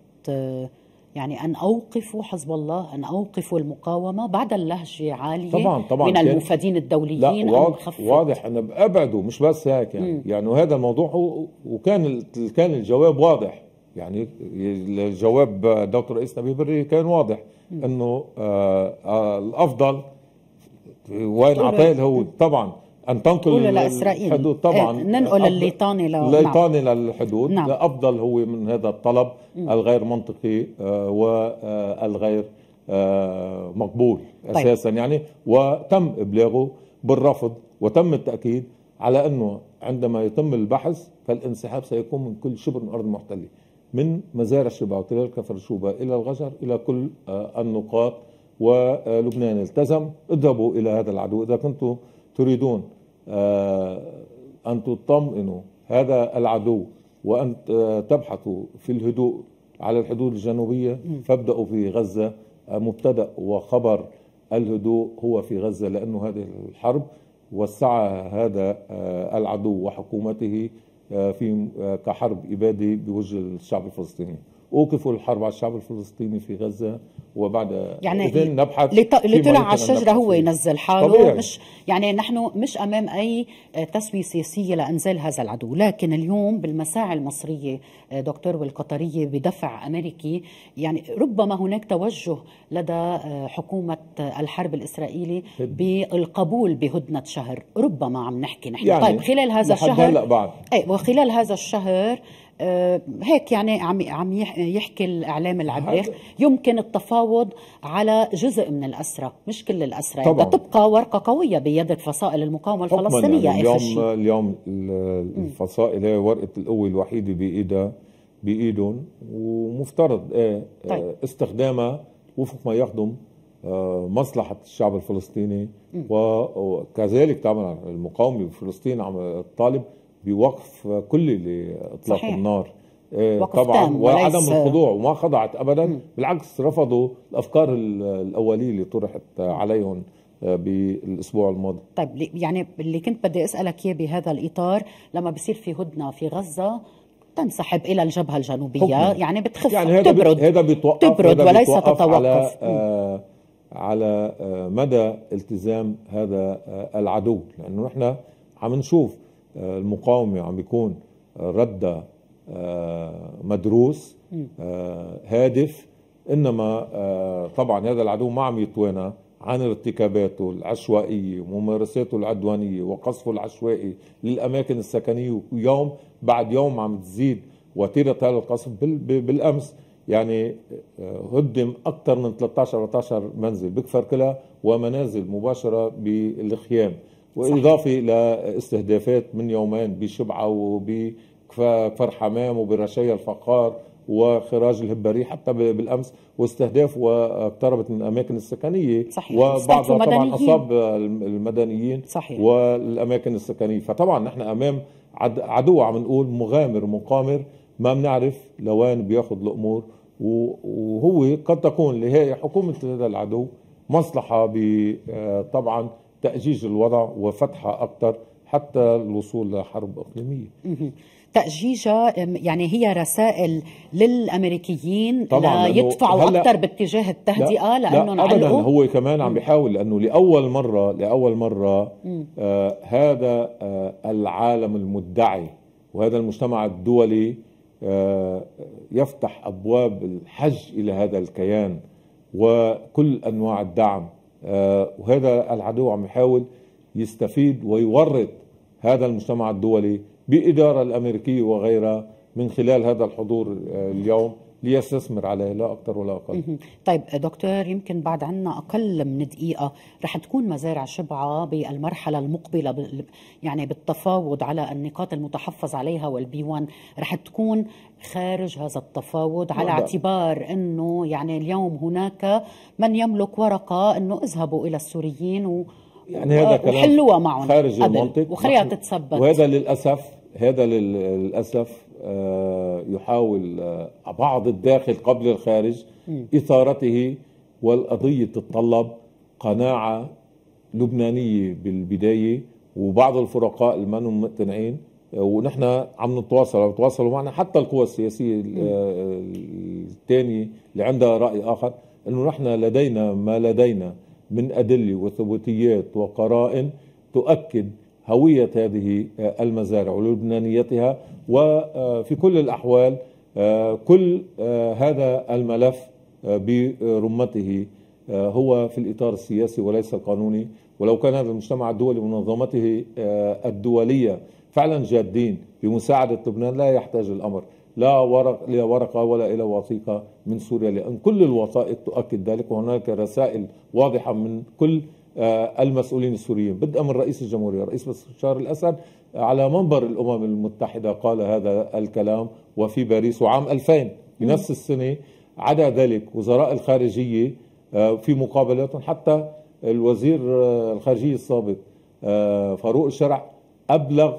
يعني ان اوقفوا حزب الله ان اوقفوا المقاومه بعد اللهجه عاليه طبعا طبعا من المفادين الدوليين لا واضح, واضح انا ابعدوا مش بس هيك يعني يعني هذا الموضوع وكان كان الجواب واضح يعني الجواب دكتور رئيس نبيه بري كان واضح انه آه، آه، الافضل وين عطيل هو طبعا ان تنقل لاسرائيل طبعا إيه، ننقل الليطاني ل... الليطاني نعم. للحدود نعم. الافضل هو من هذا الطلب الغير منطقي آه، والغير مقبول طيب. اساسا يعني وتم ابلاغه بالرفض وتم التاكيد على انه عندما يتم البحث فالانسحاب سيكون من كل شبر من الارض المحتله من مزارع شبع وتلال كفر شوبة إلى الغجر إلى كل آه، النقاط ولبنان التزم اذهبوا إلى هذا العدو إذا كنتم تريدون آه، أن تطمئنوا هذا العدو وأن آه، تبحثوا في الهدوء على الحدود الجنوبية فابدأوا في غزة مبتدأ وخبر الهدوء هو في غزة لأنه هذه الحرب وسعها هذا العدو وحكومته آه، في آه، كحرب إبادة بوجه الشعب الفلسطيني اوقفوا الحرب على الشعب الفلسطيني في غزه وبعد يعني اذن نبحث اللي طلع على الشجره هو ينزل حاله طبيعي. مش يعني نحن مش امام اي تسويه سياسيه لانزال هذا العدو لكن اليوم بالمساعي المصريه آه، دكتور والقطريه بدفع امريكي يعني ربما هناك توجه لدى آه، حكومه آه، الحرب الاسرائيلي بالقبول بهدنه شهر ربما عم نحكي نحن يعني طيب خلال هذا الشهر هلا بعد اي وخلال هذا الشهر آه، هيك يعني عم عم يحكي الاعلام العباخ يمكن التفاوض على جزء من الاسرى مش كل الاسرى طبعا تبقى ورقه قويه بيد فصائل المقاومه الفلسطينيه يعني اليوم اليوم الفصائل هي ورقه القوه الوحيده بايدها بايدهم ومفترض ايه طيب. إيه، استخدامها وفق ما يخدم آه، مصلحة الشعب الفلسطيني وكذلك طبعا المقاومة بفلسطين عم تطالب بوقف كل لاطلاق صحيح. النار آه، طبعا وعدم الخضوع وما خضعت ابدا بالعكس رفضوا الافكار الاوليه اللي طرحت عليهم آه، بالاسبوع الماضي طيب يعني اللي كنت بدي اسالك اياه بهذا الاطار لما بصير في هدنه في غزه تنسحب الى الجبهه الجنوبيه حكم. يعني بتخف يعني هذا تبرد هذا بيتوقف تبرد هذا وليس تتوقف آه، على آه على مدى التزام هذا العدو لانه نحن عم نشوف المقاومه عم بيكون ردها آه، مدروس آه، هادف انما آه، طبعا هذا العدو ما عم يتوانى عن ارتكاباته العشوائية وممارساته العدوانية وقصفه العشوائي للأماكن السكنية ويوم بعد يوم عم تزيد وتيرة هذا القصف بالأمس يعني هدم أكثر من 13 14 منزل بكفر كلا ومنازل مباشرة بالخيام واضافه لاستهدافات من يومين بشبعه وبكفر حمام وبرشايا الفقار وخراج الهباري حتى بالامس واستهداف واقتربت من الاماكن السكنيه صحيح. وبعضها طبعا اصاب المدنيين صحيح. والاماكن السكنيه فطبعا نحن امام عدو عم نقول مغامر مقامر ما بنعرف لوين بياخذ الامور وهو قد تكون لهي حكومه هذا العدو مصلحه آه، طبعا تأجيج الوضع وفتحة أكثر حتى الوصول لحرب إقليمية تأجيجها يعني هي رسائل للأمريكيين طبعا لا يدفعوا أكثر باتجاه التهدئة لا لأنهم لا أبدا علقوا. هو كمان عم بيحاول لأنه لأول مرة لأول مرة آه هذا آه العالم المدعي وهذا المجتمع الدولي آه يفتح أبواب الحج إلى هذا الكيان وكل أنواع الدعم آه، وهذا العدو عم يحاول يستفيد ويورط هذا المجتمع الدولي بإدارة الأمريكية وغيرها من خلال هذا الحضور آه، اليوم ليستثمر عليه لا أكثر ولا أقل طيب دكتور يمكن بعد عنا أقل من دقيقة رح تكون مزارع شبعة بالمرحلة المقبلة يعني بالتفاوض على النقاط المتحفظ عليها والبي 1 رح تكون خارج هذا التفاوض على ده. نعم. اعتبار أنه يعني اليوم هناك من يملك ورقة أنه اذهبوا إلى السوريين و يعني هذا كلام خارج المنطق وخليها تتثبت وهذا للأسف هذا للأسف آه، يحاول آه، بعض الداخل قبل الخارج إثارته والقضية تتطلب قناعة لبنانية بالبداية وبعض الفرقاء اللي منهم مقتنعين آه، ونحن عم نتواصل عم يتواصلوا معنا حتى القوى السياسية الثانية اللي عندها رأي آخر أنه نحن لدينا ما لدينا من أدلة وثبوتيات وقرائن تؤكد هوية هذه آه، المزارع ولبنانيتها وفي آه، كل الأحوال آه، كل هذا الملف برمته هو في الإطار السياسي وليس القانوني ولو كان هذا المجتمع الدولي ومنظمته الدولية فعلا جادين بمساعدة لبنان لا يحتاج الأمر لا ورق لا ورقة ولا إلى وثيقة من سوريا لأن كل الوثائق تؤكد ذلك وهناك رسائل واضحة من كل آه، المسؤولين السوريين بدءا من رئيس الجمهورية رئيس بشار الأسد آه، على منبر الأمم المتحدة قال هذا الكلام وفي باريس وعام 2000 بنفس السنة عدا ذلك وزراء الخارجية آه، في مقابلات حتى الوزير الخارجية السابق فاروق الشرع أبلغ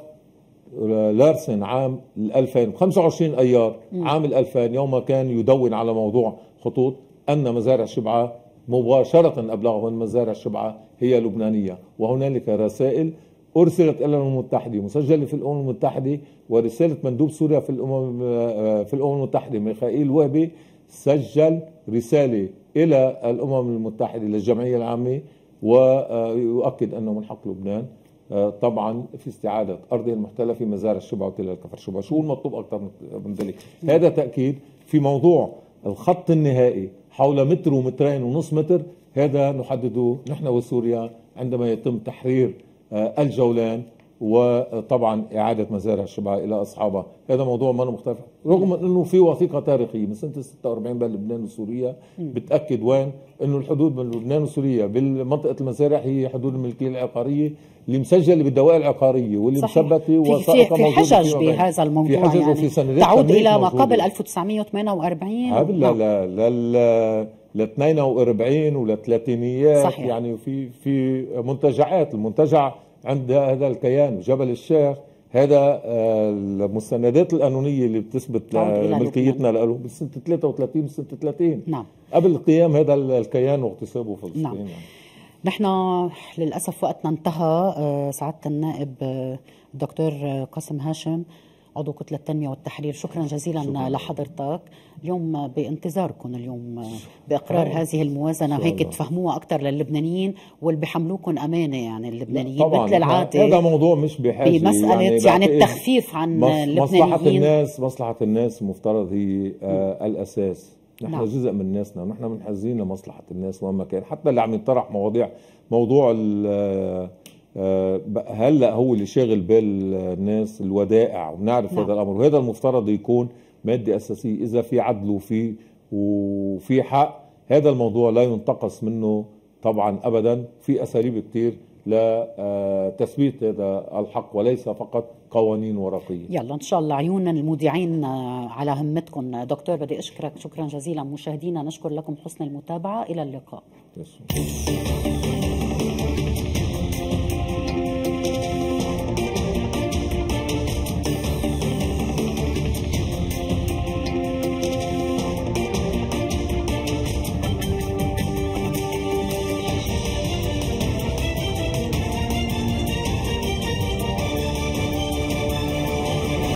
لارسن عام 2000 25 أيار عام 2000 يوم كان يدون على موضوع خطوط أن مزارع شبعة مباشرة أبلغه أن مزارع الشبعة هي لبنانية وهنالك رسائل أرسلت إلى الأمم المتحدة مسجلة في الأمم المتحدة ورسالة مندوب سوريا في الأمم آه، في الأمم المتحدة ميخائيل وهبي سجل رسالة إلى الأمم المتحدة للجمعية العامة ويؤكد آه، أنه من حق لبنان آه، طبعا في استعادة أرضه المحتلة في مزارع الشبعة وتل الكفر شبعة شو المطلوب أكثر من ذلك هذا تأكيد في موضوع الخط النهائي حول متر ومترين ونص متر هذا نحدده نحن وسوريا عندما يتم تحرير آه، الجولان وطبعا اعاده مزارع الشبعه الى اصحابها هذا موضوع ما مختلف رغم انه في وثيقه تاريخيه من سنه 46 بين لبنان وسوريا بتاكد وين انه الحدود بين لبنان وسوريا بالمنطقه المزارع هي حدود الملكيه العقاريه اللي مسجل بالدوائر العقاريه واللي مثبته وثائقه في, في حجج بهذا الموضوع في حجج يعني وفي سندات تعود الى ما قبل 1948 قبل نعم. لا لا لا, لا ل 42 وللثلاثينيات يعني في في منتجعات المنتجع عند هذا الكيان جبل الشيخ هذا آه، المستندات القانونيه اللي بتثبت ملكيتنا لألو بسنه 33 وسنه 30 نعم قبل قيام هذا الكيان واغتصابه فلسطين نعم نحن للاسف وقتنا انتهى آه، سعاده النائب آه، الدكتور قاسم هاشم عضو كتلة التنمية والتحرير شكرا جزيلا شكرا. لحضرتك اليوم بانتظاركم اليوم بإقرار آه. هذه الموازنة هيك تفهموها أكثر للبنانيين واللي بيحملوكم أمانة يعني اللبنانيين طبعاً. مثل العادة هذا موضوع مش بحاجة بمسألة يعني, يعني, يعني التخفيف عن مص... اللبنانيين مصلحة الناس مصلحة الناس مفترض هي آه الأساس نحن نعم. جزء من ناسنا ونحن منحازين لمصلحة الناس مهما كان حتى اللي عم يطرح مواضيع موضوع آه، هلا آه، هو اللي شاغل بال الناس الودائع ونعرف نعم. هذا الامر وهذا المفترض يكون ماده اساسيه اذا في عدل وفي وفي حق هذا الموضوع لا ينتقص منه طبعا ابدا في اساليب كثير لتثبيت آه، هذا الحق وليس فقط قوانين ورقيه يلا ان شاء الله عيون المذيعين آه، على همتكم دكتور بدي اشكرك شكرا جزيلا مشاهدينا نشكر لكم حسن المتابعه الى اللقاء